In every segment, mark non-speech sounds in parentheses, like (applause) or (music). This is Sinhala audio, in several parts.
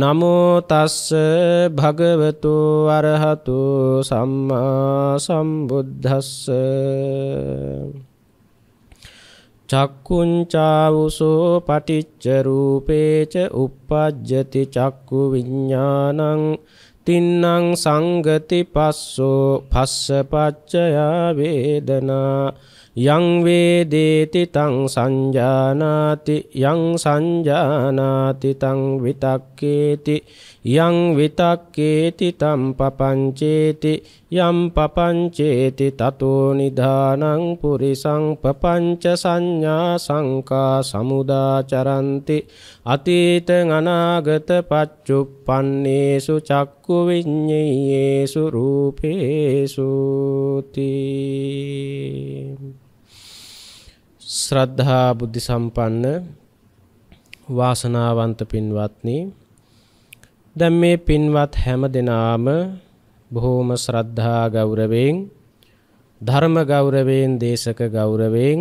නමෝ තස්ස භගවතු අරහතු සම්මා සම්බුද්දස්ස චක්කුංචාවුසෝ පටිච්ච රූපේච uppajjati චක්කු විඥානං තින්නං සංගති පස්සෝ පස්ස පච්චයා වේදනා යං වේදේති තං සංජානාති යං සංජානාති තං විතක්කේති යං විතක්කේති තම් පපංචේති යම් පපංචේති තතෝ නිධානං පුරිසං පපංච සංඥා සංකා සමුදාචරಂತಿ අතීතං අනාගත පච්චුප්පන්නේසු චක්කු විඤ්ඤේයේසු රූපේසු තී ශ්‍රද්ධා බුද්ධි සම්පන්න වාසනාවන්ත පින්වත්නි දැන් මේ පින්වත් හැම දෙනාම බොහෝම ශ්‍රද්ධා ගෞරවයෙන් ධර්ම ගෞරවයෙන් දේශක ගෞරවයෙන්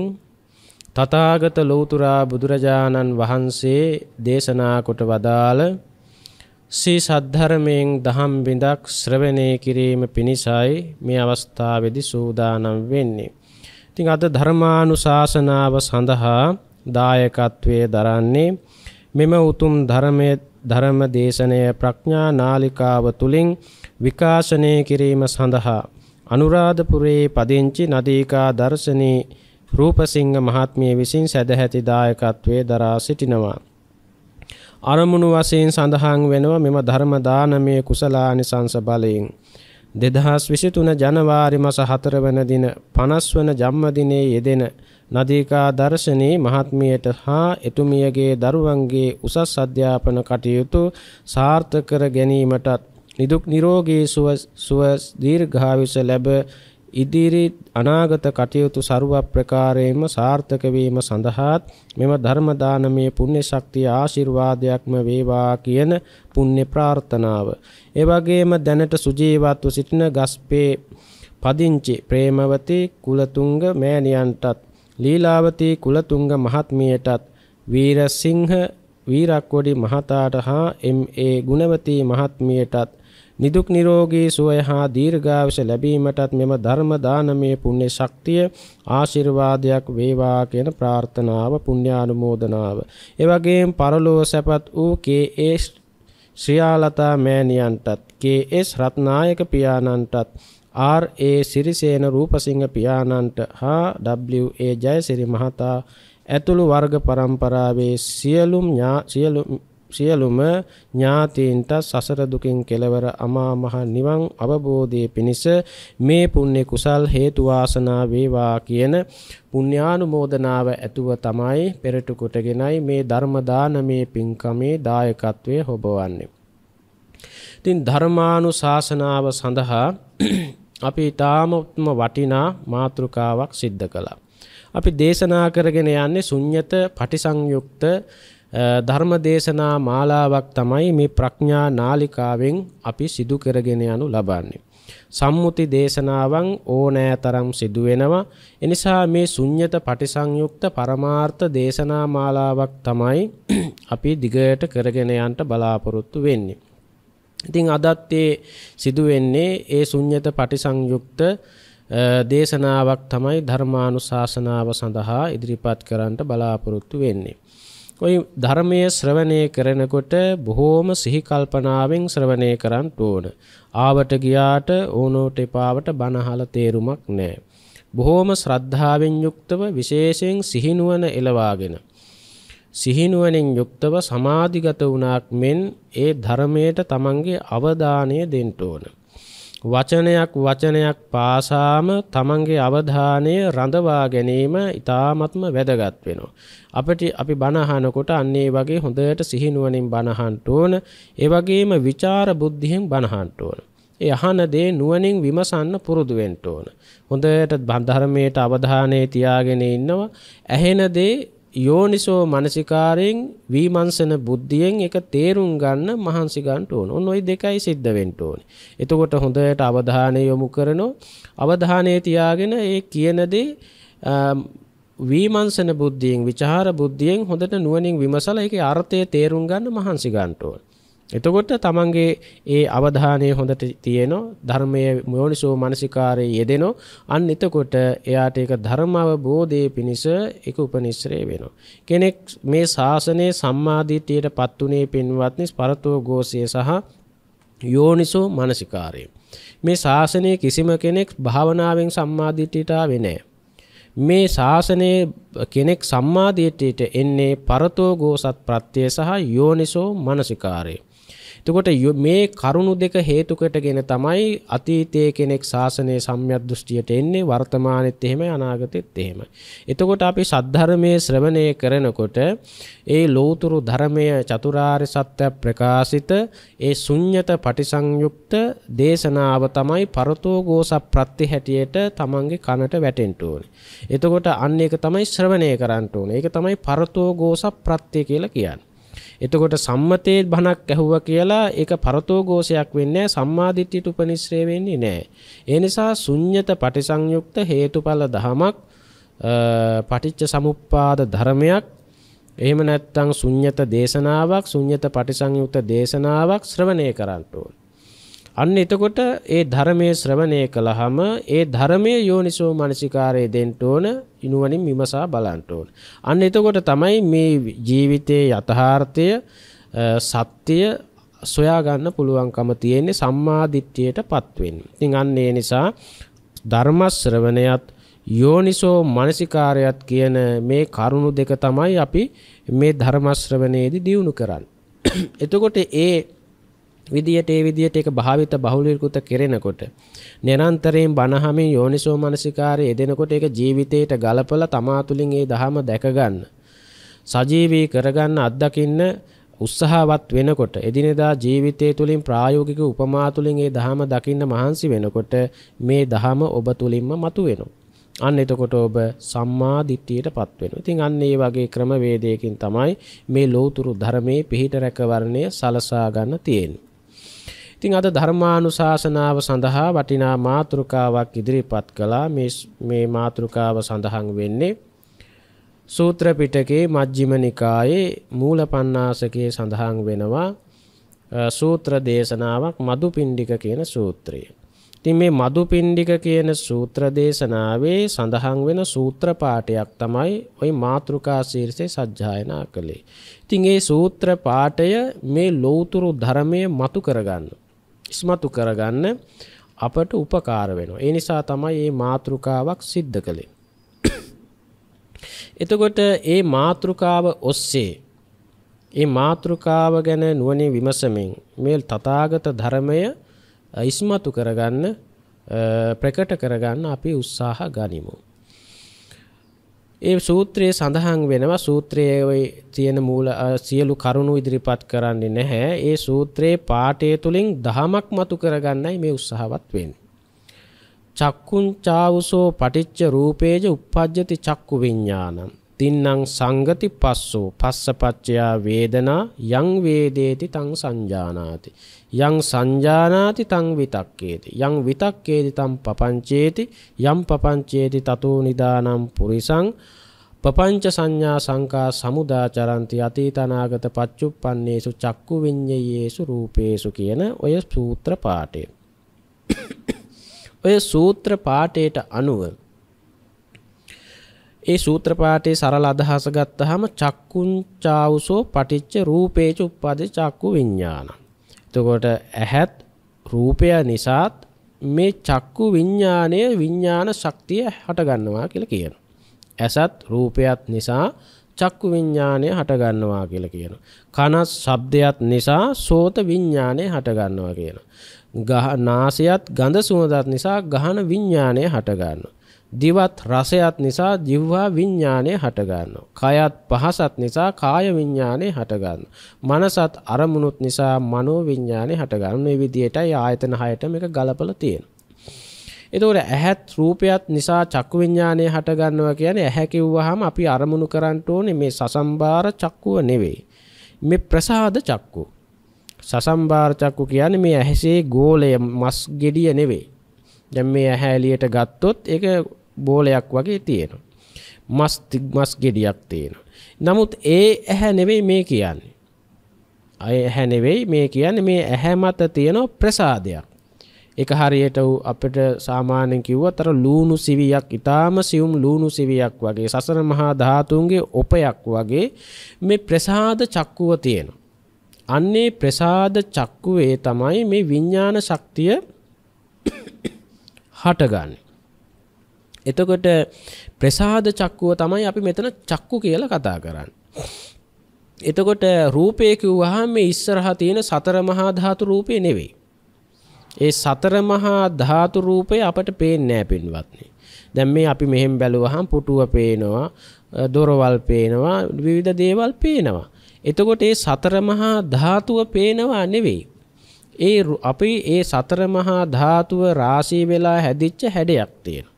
තථාගත ලෞතුරා බුදුරජාණන් වහන්සේ දේශනා කොට වදාළ සී සද්ධර්මයෙන් දහම් බිඳක් ශ්‍රවණය කිරීම පිණිසයි මේ අවස්ථාවේදී සූදානම් වෙන්නේ ඉතින් අද ධර්මානුශාසනාව සඳහා දායකත්වයේ දරන්නේ මෙම උතුම් ධර්මයේ ධර්ම දේශනය ප්‍රඥා නාලිකාව තුලින් විකාශනය කිරීම සඳහා අනුරාධපුරයේ පදිංචි නදීකා දර්ශනී රූපසිංහ මහත්මිය විසින් සදැහැති දායකත්වයේ දරා සිටිනවා. අරමුණු වශයෙන් සඳහන් වෙනවා මෙම ධර්ම දානමය කුසලානිසංස බලයෙන්. දෙදහස් විසිතුන ජනවාරි මස හතරවන දින පනස්වන ජම්මදිනයේ යෙදෙන නදීකා දර්ශනී මහත්මියට හා එතුමියගේ දරුවන්ගේ උසස් අධ්‍යාපන කටයුතු සාර්ථකර ගැනීමටත් නිදුක් නිරෝගී සුව දීර්ඝායුෂ ලැබ ඉදිරි අනාගත කටයුතු ਸਰව ප්‍රකාරයෙන්ම සාර්ථක වීම සඳහාත් මෙම ධර්ම දානමය පුණ්‍ය ශක්තිය ආශිර්වාදයක්ම වේවා කියන පුණ්‍ය ප්‍රාර්ථනාව. ඒ වගේම දැනට සුජීවත්ව සිටින ගස්පේ පදිංචි ප්‍රේමවති කුලතුංග මෑණියන්ටත් ලීලාවති කුලතුංග මහත්මියටත් වීරසිංහ වීරක්කොඩි මහතාට හා එම්.ඒ. ගුණවති මහත්මියටත් නිදුක් නිරෝගී සුවය හා දීර්ඝායුෂ ලැබීමටත් මෙම ධර්ම දානමය පුණ්‍ය ශක්තිය ආශිර්වාදයක් වේවා කියන ප්‍රාර්ථනාව පුණ්‍යානුමෝදනාව. ඒ වගේම පරලෝ සැපත් වූ කේ.ඒ. ශ්‍රියාලතා මෑණියන්ටත් කේ.එස්. රත්නායක පියාණන්ටත් ආර්.ඒ. සිරිසේන රූපසිංහ පියාණන්ට හා ඩබ්ලිව්.ඒ. ජයසිරි මහතා ඇතුළු වර්ග පරම්පරාවේ සියලුම සියලුම සියලුම ඥාතීන්ට සසර දුකින් කෙලවර අමා මහ නිවන් අවබෝධයේ පිණිස මේ පුණ්‍ය කුසල් හේතු වාසනා වේවා කියන පුණ්‍යානුමෝදනාව ඇතුව තමයි පෙරට කොටගෙනයි මේ ධර්ම දානමේ පින්කමේ දායකත්වයේ හොබවන්නේ. ඉතින් ධර්මානුශාසනාව සඳහා (clears throat) අපි ඊටාමත්ම වටිනා මාතෘකාවක් සිද්ධ කළා. අපි දේශනා කරගෙන යන්නේ ශුන්්‍යත පටිසංයුක්ත ධර්ම දේශනා මාලාවක් තමයි මේ ප්‍රඥා නාලිකාවෙන් අපි සිදු කරගෙන යනු ලබන්නේ. සම්මුති දේශනාවන් ඕනෑතරම් සිදු වෙනවා. එනිසා මේ ශුන්්‍යත පටිසංයුක්ත පරමාර්ථ දේශනා මාලාවක් තමයි (clears throat) අපි දිගට කරගෙන යන්න බලාපොරොත්තු වෙන්නේ. ඉතින් අදත් ඒ සිදු වෙන්නේ ඒ ශුන්්‍යත පටිසංයුක්ත දේශනාවක් තමයි ධර්මානුශාසනාව සඳහා ඉදිරිපත් කරන්නට බලාපොරොත්තු වෙන්නේ. කොයි ධර්මයේ ශ්‍රවණය කරනකොට බොහෝම සිහි කල්පනාවෙන් ශ්‍රවණය කරන්න ඕන. ආවට ගියාට ඕනෝට එපාවට බනහල තේරුමක් නැහැ. බොහෝම ශ්‍රද්ධාවෙන් යුක්තව විශේෂයෙන් සිහිනුවන එළවාගෙන සිහිනුවනින් යුක්තව සමාධිගත වුණාක් මෙන් ඒ ධර්මයට තමන්ගේ අවධානය දෙන්න ඕන. වචනයක් වචනයක් පාසාම තමන්ගේ අවධානය රඳවා ගැනීම ඉතාමත්ම වැදගත් වෙනවා. අපිට අපි බණහනකොට අන්න ඒ වගේ හොඳට සිහිනුවණින් බණහන්ට ඕන. ඒ වගේම විචාර බුද්ධියෙන් බණහන්ට ඕන. ඒ අහන දේ නුවණින් විමසන්න පුරුදු වෙන්න ඕන. හොඳට ධර්මයට අවධානය තියාගෙන ඉන්නවා. ඇහෙන දේ යෝනිසෝ මනසිකාරයෙන් වීමංසන බුද්ධියෙන් එක තේරුම් ගන්න මහන්සි ගන්න ඕන. ඔන්න ওই දෙකයි සිද්ධ වෙන්න ඕනේ. එතකොට හොඳට අවධානය යොමු කරනෝ අවධානය තියාගෙන ඒ කියන දේ වීමංසන බුද්ධියෙන්, විචාර බුද්ධියෙන් හොඳට නුවණින් විමසලා ඒකේ අර්ථය තේරුම් ගන්න මහන්සි ගන්න ඕන. එතකොට තමන්ගේ ඒ අවධානය හොඳට තියෙනවා ධර්මය යෝනිසෝ මනසිකාරය යෙදෙනෝ අන්න එතකොට එයාට ඒක ධර්ම අවබෝධයේ පිණිස එක උපනිශ්‍රේ වෙනවා. කෙනෙක් මේ ශාසනයේ සම්මාදිටියට පත්තුනේ පින්වත්නි ස්පරතෝ ගෝසය සහ යෝනිසෝ මනසිකාරය. මේ ශාසනයේ කිසිම කෙනෙක් භාවනාවෙන් සම්මාදිටියට ආවේ නැහැ. මේ ශාසනයේ කෙනෙක් සම්මාදිටියට එන්නේ පරතෝ ගෝසත් ප්‍රත්‍යය සහ යෝනිසෝ මනසිකාරය. එතකොට මේ කරුණු දෙක හේතු කොටගෙන තමයි අතීතයේ කෙනෙක් ශාසනයේ සම්‍යක් දෘෂ්ටියට එන්නේ වර්තමානෙත් එහෙමයි අනාගතෙත් එහෙමයි. එතකොට අපි සද්ධර්මයේ ශ්‍රවණය කරනකොට ඒ ලෞතුරු ධර්මය චතුරාර්ය සත්‍ය ප්‍රකාශිත ඒ ශුන්්‍යත පටිසංයුක්ත දේශනාව තමයි පරතෝ ගෝස ප්‍රත්‍ය හැටියට තමන්ගේ කනට වැටෙන්න ඕනේ. එතකොට අන්න ඒක තමයි ශ්‍රවණය කරන්න ඕනේ. ඒක තමයි පරතෝ ගෝස ප්‍රත්‍ය කියලා කියන්නේ. එතකොට සම්මතේ බණක් ඇහුවා කියලා ඒක පරතෝഘോഷයක් වෙන්නේ සම්මාදිට්ඨියට උපනිශ්‍රේ වෙන්නේ නැහැ. ඒ නිසා ශුඤ්‍යත පටිසංයුක්ත හේතුඵල ධමයක් පටිච්ච සමුප්පාද ධර්මයක් එහෙම නැත්නම් ශුඤ්‍යත දේශනාවක් ශුඤ්‍යත පටිසංයුක්ත දේශනාවක් ශ්‍රවණය කරන්න අන්න එතකොට ඒ ධර්මයේ ශ්‍රවණය කළාම ඒ ධර්මයේ යෝනිසෝ මනසිකාරයේ දෙන්න ඕන ඉනුවනින් විමසා බලන්ට ඕන. අන්න එතකොට තමයි මේ ජීවිතයේ යථාර්ථය සත්‍යය සොයාගන්න පුළුවන්කම තියෙන්නේ සම්මාධිත්්‍යයට පත්වෙන්. ඉතින් අන්නේ නිසා ධර්මශ්‍රවණයත් යෝනිසෝ මනසිකාරයත් කියන මේ කරුණු දෙක තමයි අපි මේ ධර්මශ්‍රවණයේදී දියුණු කරන්න. එතකොට ඒ විදියට ඒ විදියට එක භාවිත බහුලිකృత කෙරෙනකොට නිරන්තරයෙන් බණහමින් යෝනිසෝ මනසිකාරය යෙදෙනකොට ඒක ජීවිතයට ගලපලා තමා තුළින් ඒ දහම දැක ගන්න සජීවී කරගන්න අත්දකින්න උත්සාහවත් වෙනකොට එදිනෙදා ජීවිතය තුළින් ප්‍රායෝගික උපමා තුළින් ඒ දහම දකින්න මහන්සි වෙනකොට මේ දහම ඔබ තුළින්ම මතුවෙනවා. අන්න එතකොට ඔබ සම්මා දිට්ඨියටපත් වෙනවා. ඉතින් අන්න ඒ වගේ ක්‍රමවේදයකින් තමයි මේ ලෝතුරු ධර්මයේ පිහිට රැකවරණය සලසා ගන්න තියෙන්නේ. ඉතින් අද ධර්මානුශාසනාව සඳහා වටිනා මාතෘකාවක් ඉදිරිපත් කළා මේ මේ මාතෘකාව සඳහන් වෙන්නේ සූත්‍ර පිටකේ මජ්ක්‍ධිම නිකායේ මූලපණ්ණාසකයේ සඳහන් වෙනවා සූත්‍ර දේශනාවක් මදුපිණ්ඩික කියන සූත්‍රය. ඉතින් මේ මදුපිණ්ඩික කියන සූත්‍ර දේශනාවේ සඳහන් වෙන සූත්‍ර පාඨයක් තමයි ওই මාතෘකා ශීර්ෂේ සජ්ජායනා කළේ. ඉතින් ඒ සූත්‍ර පාඨය මේ ලෞතුරු ධර්මයේ මතු කරගන්නවා. ඉස්මතු කරගන්න අපට උපකාර වෙනවා. ඒ නිසා තමයි මේ මාතෘකාවක් සිද්ධ කළේ. (coughs) එතකොට ඒ මාතෘකාව ඔස්සේ ඒ මාතෘකාව ගැන නුවණින් විමසමින් මේ තථාගත ධර්මය ඉස්මතු කරගන්න ප්‍රකට කරගන්න අපි උත්සාහ ගනිමු. ඒ සූත්‍රයේ සඳහන් වෙනවා සූත්‍රයේ තියෙන මූල සියලු කරුණු ඉදිරිපත් කරන්නේ නැහැ. ඒ සූත්‍රයේ පාඨය තුලින් දහමක් මතු කරගන්නයි මේ උත්සාහවත් වෙන්නේ. චක්කුං චාවුසෝ පටිච්ච රූපේජ uppajjati චක්කු විඥානං තින්නම් සංගති පස්සෝ පස්සපච්චයා වේදනා යං වේදේති තං සංජානාති යං සංජානාති තං විතක්කේති යං විතක්කේති තං පපංචේති යම් පපංචේති තතෝ නිදානම් පුරිසං පපංච සංඥා සංකා සමුදාචරන්ති අතීතනාගත පච්චුප්පන්නේසු චක්කු විඤ්ඤයේසු රූපේසු කියන ඔය සූත්‍ර පාඨය (coughs) ඔය සූත්‍ර පාඨයට අනුව ඒ සූත්‍ර පාඨයේ සරල අදහස ගත්තාම චක්කුංචාවුසෝ පටිච්ච රූපේච උප්පදේ චක්කු විඥාන. එතකොට ඇහත් රූපය නිසාත් මේ චක්කු විඥානයේ විඥාන ශක්තිය හට ගන්නවා කියලා කියනවා. ඇසත් රූපයත් නිසා චක්කු විඤ්ඥානය හටගන්නවා කියල කියන. කනස් ශබ්දයත් නිසා සෝත විඤ්ඥානය හටගන්නවා කියන. නාසයත් ගඳ සුවදත් නිසා ගහන විඤ්ඥානය හටගන්න. දිවත් රසයත් නිසා ජීවහා විඥානය හටගන්නවා. කයත් පහසත් නිසා කාය විඥානය හටගන්නවා. මනසත් අරමුණුත් නිසා මනෝ විඥානය හටගන්නවා. මේ විදිහටයි ආයතන හයට මේක ගලපලා තියෙනවා. එතකොට ඇහත් රූපයත් නිසා චක්කු විඥානය හටගන්නවා කියන්නේ ඇහැ කිව්වහම අපි අරමුණු කරන්න ඕනේ මේ සසම්බාර චක්කුව නෙවෙයි. මේ ප්‍රසාද චක්කුව. සසම්බාර චක්කු කියන්නේ මේ ඇහසේ ගෝලය මස් gediya නෙවෙයි. දැන් මේ ඇහැ එළියට ගත්තොත් ඒක බෝලයක් වගේ තියෙනවා. මස් මස් ගෙඩියක් තියෙනවා. නමුත් ඒ ඇහැ නෙවෙයි මේ කියන්නේ. අය ඇහැ නෙවෙයි මේ කියන්නේ මේ ඇහැ මත තියෙන ප්‍රසාදයක්. ඒක හරියට අපිට සාමාන්‍යයෙන් කිව්වොත් අර ලූණු සිවියක් ඊටාම සියුම් ලූණු සිවියක් වගේ සසර මහා ධාතුන්ගේ උපයක් වගේ මේ ප්‍රසාද චක්කුව තියෙනවා. අන්නේ ප්‍රසාද චක්කුවේ තමයි මේ විඥාන ශක්තිය (coughs) හටගන්නේ. එතකොට ප්‍රසාද චක්කුව තමයි අපි මෙතන චක්කු කියලා කතා කරන්න. එතකොට රූපය කිව්වහම මේ ඉස්සරහා තියෙන සතර මහා ධාතු රූපය නෙවෙයි. ඒ සතර මහා ධාතු රූපය අපට පේන්නේ නැහැ පින්වත්නි. දැන් මේ අපි මෙහෙම බැලුවහම පුටුව පේනවා, දොරවල් පේනවා, විවිධ දේවල් පේනවා. එතකොට ඒ සතර මහා ධාතුව පේනවා නෙවෙයි. ඒ අපි ඒ සතර මහා ධාතුව රාශී වෙලා හැදිච්ච හැඩයක් තියෙනවා.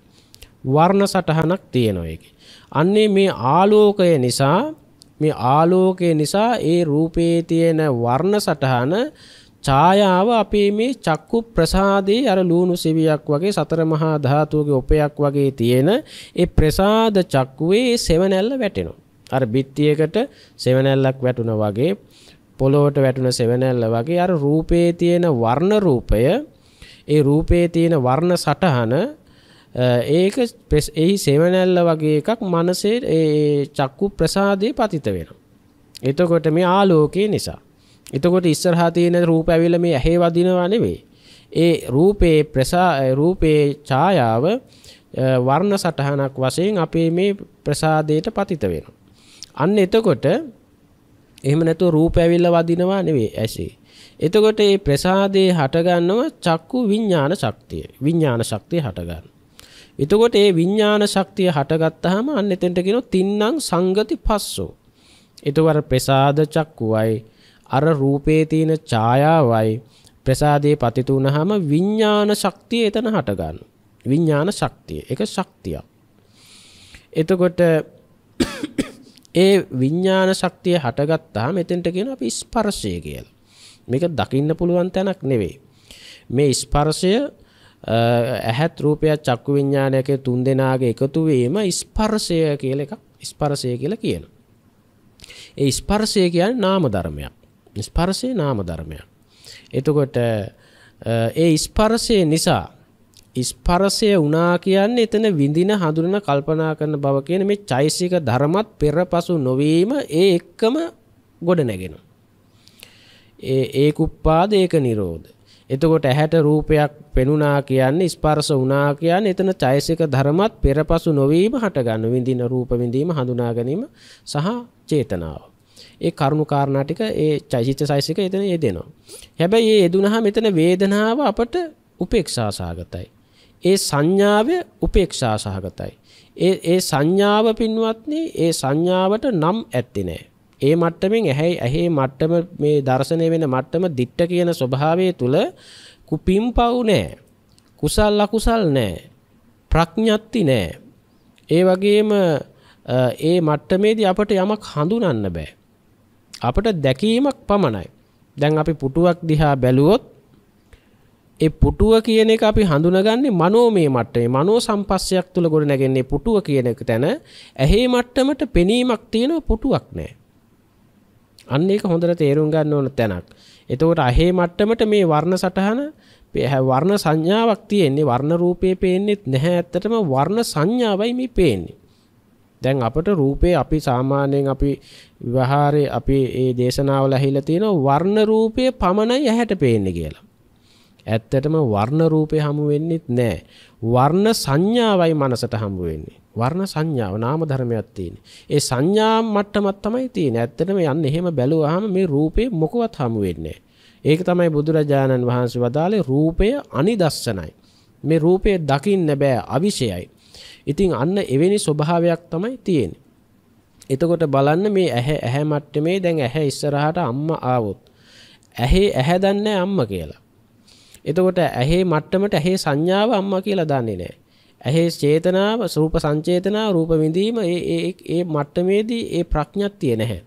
වර්ණ සටහනක් තියෙනවා ඒකේ. අන්නේ මේ ආලෝකය නිසා මේ ආලෝකය නිසා ඒ රූපේ තියෙන වර්ණ සටහන ඡායාව අපේ මේ චක්කු ප්‍රසාදේ අර ලුණු සෙවියක් වගේ සතර මහා ධාතුවගේ උපයක් වගේ තියෙන ඒ ප්‍රසාද චක්කුවේ සෙවණැල්ල වැටෙනවා. අර බිත්තියකට සෙවණැල්ලක් වැටුණා වගේ පොළොවට වැටුණ සෙවණැල්ල වගේ අර රූපේ තියෙන වර්ණ රූපය ඒ රූපේ තියෙන වර්ණ සටහන ඒක පෙස් එහි සෙවනැල්ල වගේ එකක් මනසේ ඒ චක්කු ප්‍රසාදය පතිත වෙන. එතකොට මේ ආලෝකයේ නිසා. එතකොට ඉස්සරහා තියෙන රූප ඇවිල්ලා මේ ඇහි වදිනවා නෙවෙයි. ඒ රූපේ ප්‍රසා රූපේ ඡායාව වර්ණ සටහනක් වශයෙන් අපේ මේ ප්‍රසාදයට පතිත වෙනවා. අන්න එතකොට එහෙම නැතුව රූප ඇවිල්ලා වදිනවා නෙවෙයි ඇසේ. එතකොට මේ ප්‍රසාදේ හටගන්නව චක්කු විඥාන ශක්තිය. විඥාන ශක්තිය හටගන්න. එතකොට ඒ විඤ්ඥාන ශක්තිය හටගත්තහම අන්න එතෙන්ටගෙන තින්නම් සංගති පස්සෝ. එතුවර ප්‍රසාද චක්කුවයි අර රූපේතියන ඡායාවයි ප්‍රසාදයේ පතිතුන හම විඤ්ඥාන ශක්තිය එතන හටගන්න. විඤ්ඥාන ශක්තිය එක ශක්තියක්. එතකොට (coughs) ඒ විඤ්ඥාන ශක්තිය හටගත්තා මෙතෙන්ටගෙන අප ස්පර්ශය කියල්. මේක දකින්න පුළුවන් තැනක් නෙවෙයි. මේ ස්පර්ශය ඇහැත් රූපයත් චක්කු විඤ්ඥානයක තුන් දෙනාගේ එකතුවීම ස්පර්සය කියල එකක් ස්පරසය කියල කියන. ඒ ස්පර්සය කියන්න නාම ධර්මයක් ස්පර්සය නාම ධර්මයක්. එතකොට ඒ ස්පර්සය නිසා ස්පර්සය වනා කියන්න එතන විඳින හඳුරන කල්පනා කරන බව කියන මේ චෛසික ධර්මත් පෙර පසු නොවීම ඒ එක්කම ගොඩ නැගෙන. ඒ ඒ කුප්පාද ඒක නිරෝධ එතකොට ඇහැට රූපයක් පෙනුනා කියන්නේ ස්පර්ශ වුණා කියන්නේ එතන චෛසික ධර්මත් පෙරපසු නොවීම හටගන්න විඳින රූප විඳීම හඳුනා ගැනීම සහ චේතනාව. ඒ කරුණු කාරණා ටික ඒ චෛසික චෛසික එතන යෙදෙනවා. හැබැයි මේ යෙදුනහම මෙතන වේදනාව අපට උපේක්ෂා සහගතයි. ඒ සංඥාව උපේක්ෂා සහගතයි. ඒ ඒ සංඥාව පින්වත්නි ඒ සංඥාවට නම් ඇත්තේ නැහැ. ඒ මට්ටමින් ඇහැයි ඇහේ මට්ටම මේ දර්ශනය වෙන මට්ටම දිට්ට කියන ස්වභාවය තුළ කුපිම් පව් නෑ කුසල් ලකුසල් නෑ ප්‍රඥ්ඥත්ති නෑ ඒ වගේම ඒ මට්ටමේදී අපට යමක් හඳුනන්න බෑ අපට දැකීමක් පමණයි දැන් අපි පුටුවක් දිහා බැලුවොත් ඒ පුටුව කියන එක අපි හඳුනගන්නේ මනෝමය මට්ටමේ මනෝ සම්පස්සයක් තුල ගොඩ නැගෙන්නේ පුටුව කියන එක තැන ඇහි මට්ටමට පෙනීමක් තියෙන පුටුවක් නෑ අන්න ඒක හොඳට තේරුම් ගන්න ඕන තැනක්. එතකොට අහේ මට්ටමට මේ වර්ණ සටහන වර්ණ සංඥාවක් තියෙන්නේ වර්ණ රූපේ පේන්නේත් නැහැ ඇත්තටම වර්ණ සංඥාවයි මේ පේන්නේ. දැන් අපට රූපේ අපි සාමාන්‍යයෙන් අපි විවහාරේ අපි ඒ දේශනාවල ඇහිලා තියෙනවා වර්ණ රූපය පමණයි ඇහැට පේන්නේ කියලා. ඇත්තටම වර්ණ රූපේ හමු වෙන්නේත් නැහැ. වර්ණ සංඥාවයි මනසට හමු වෙන්නේ. වර්ණ සංඥාව නාම ධර්මයක් තියෙන. ඒ සංඥා මට්ටමක් තමයි තියෙන්නේ. ඇත්තටම යන්නේ එහෙම බැලුවාම මේ රූපේ මොකවත් හමු වෙන්නේ ඒක තමයි බුදුරජාණන් වහන්සේ වදාළේ රූපය අනිදස්සනයි. මේ රූපය දකින්න බෑ අවිෂයයි. ඉතින් අන්න එවැනි ස්වභාවයක් තමයි තියෙන්නේ. එතකොට බලන්න මේ ඇහැ ඇහැ මට්ටමේ දැන් ඇහැ ඉස්සරහට අම්මා ආවොත්. ඇහි ඇහැ දන්නේ අම්මා කියලා. එතකොට ඇහි මට්ටමට ඇහි සංඥාව අම්මා කියලා දන්නේ නැහැ. ඇහේ චේතනාව රූප සංචේතනාව රූප විඳීම ඒ ඒ මට්ටමේදී ඒ ප්‍රඥාක්තිය නැහැ.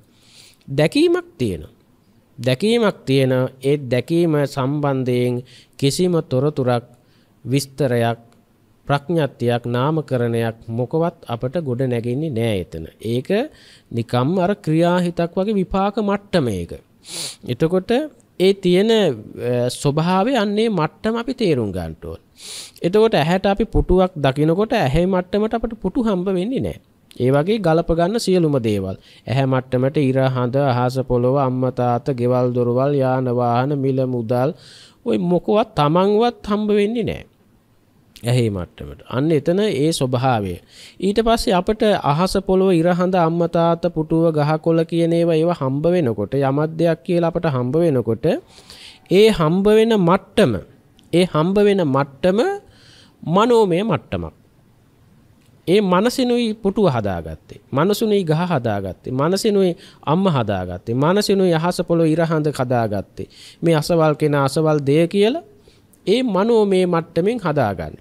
දැකීමක් තියෙනවා. දැකීමක් තියෙන ඒ දැකීම සම්බන්ධයෙන් කිසිම තොරතුරක් විස්තරයක් ප්‍රඥාත්තියක් නාමකරණයක් මොකවත් අපට ගොඩ නැගෙන්නේ නෑ එතන. ඒක නිකම් අර ක්‍රියාහිතක් වගේ විපාක මට්ටමේක. එතකොට ඒ තියෙන ස්වභාවය අන්නේ මට්ටම අපි තේරුම් ගන්නට ඕන. එතකොට ඇහැට අපි පුටුවක් දකිනකොට ඇහැ මට්ටමට අපට පුටු හම්බ වෙන්නේ නෑ. ඒ වගේ ගලප ගන්න සියලුම දේවල්. ඇහැ මට්ටමට ඉර හඳ අහස පොළොව අම්මා තාත්තා ගෙවල් දොරවල් යාන වාහන මිල මුදල් ওই මොකවත් තමන්වත් හම්බ වෙන්නේ නෑ. ඇහි මට්ටමට. අන්න එතන ඒ ස්වභාවය. ඊට පස්සේ අපට අහස පොළොව ඉරහඳ අම්මා තාත්තා පුටුව ගහකොළ කියන ඒවා ඒව හම්බ වෙනකොට යමක් දෙයක් කියලා අපට හම්බ වෙනකොට ඒ හම්බ වෙන මට්ටම ඒ හම්බ වෙන මට්ටම මනෝමය මට්ටමක්. ඒ මනසිනුයි පුටුව හදාගත්තේ. මනසුනුයි ගහ හදාගත්තේ. මනසිනුයි අම්ම හදාගත්තේ. මනසිනුයි අහස පොළොව ඉරහඳ හදාගත්තේ. මේ අසවල් කෙනා අසවල් දෙය කියලා ඒ මනෝමය මට්ටමින් හදාගන්න.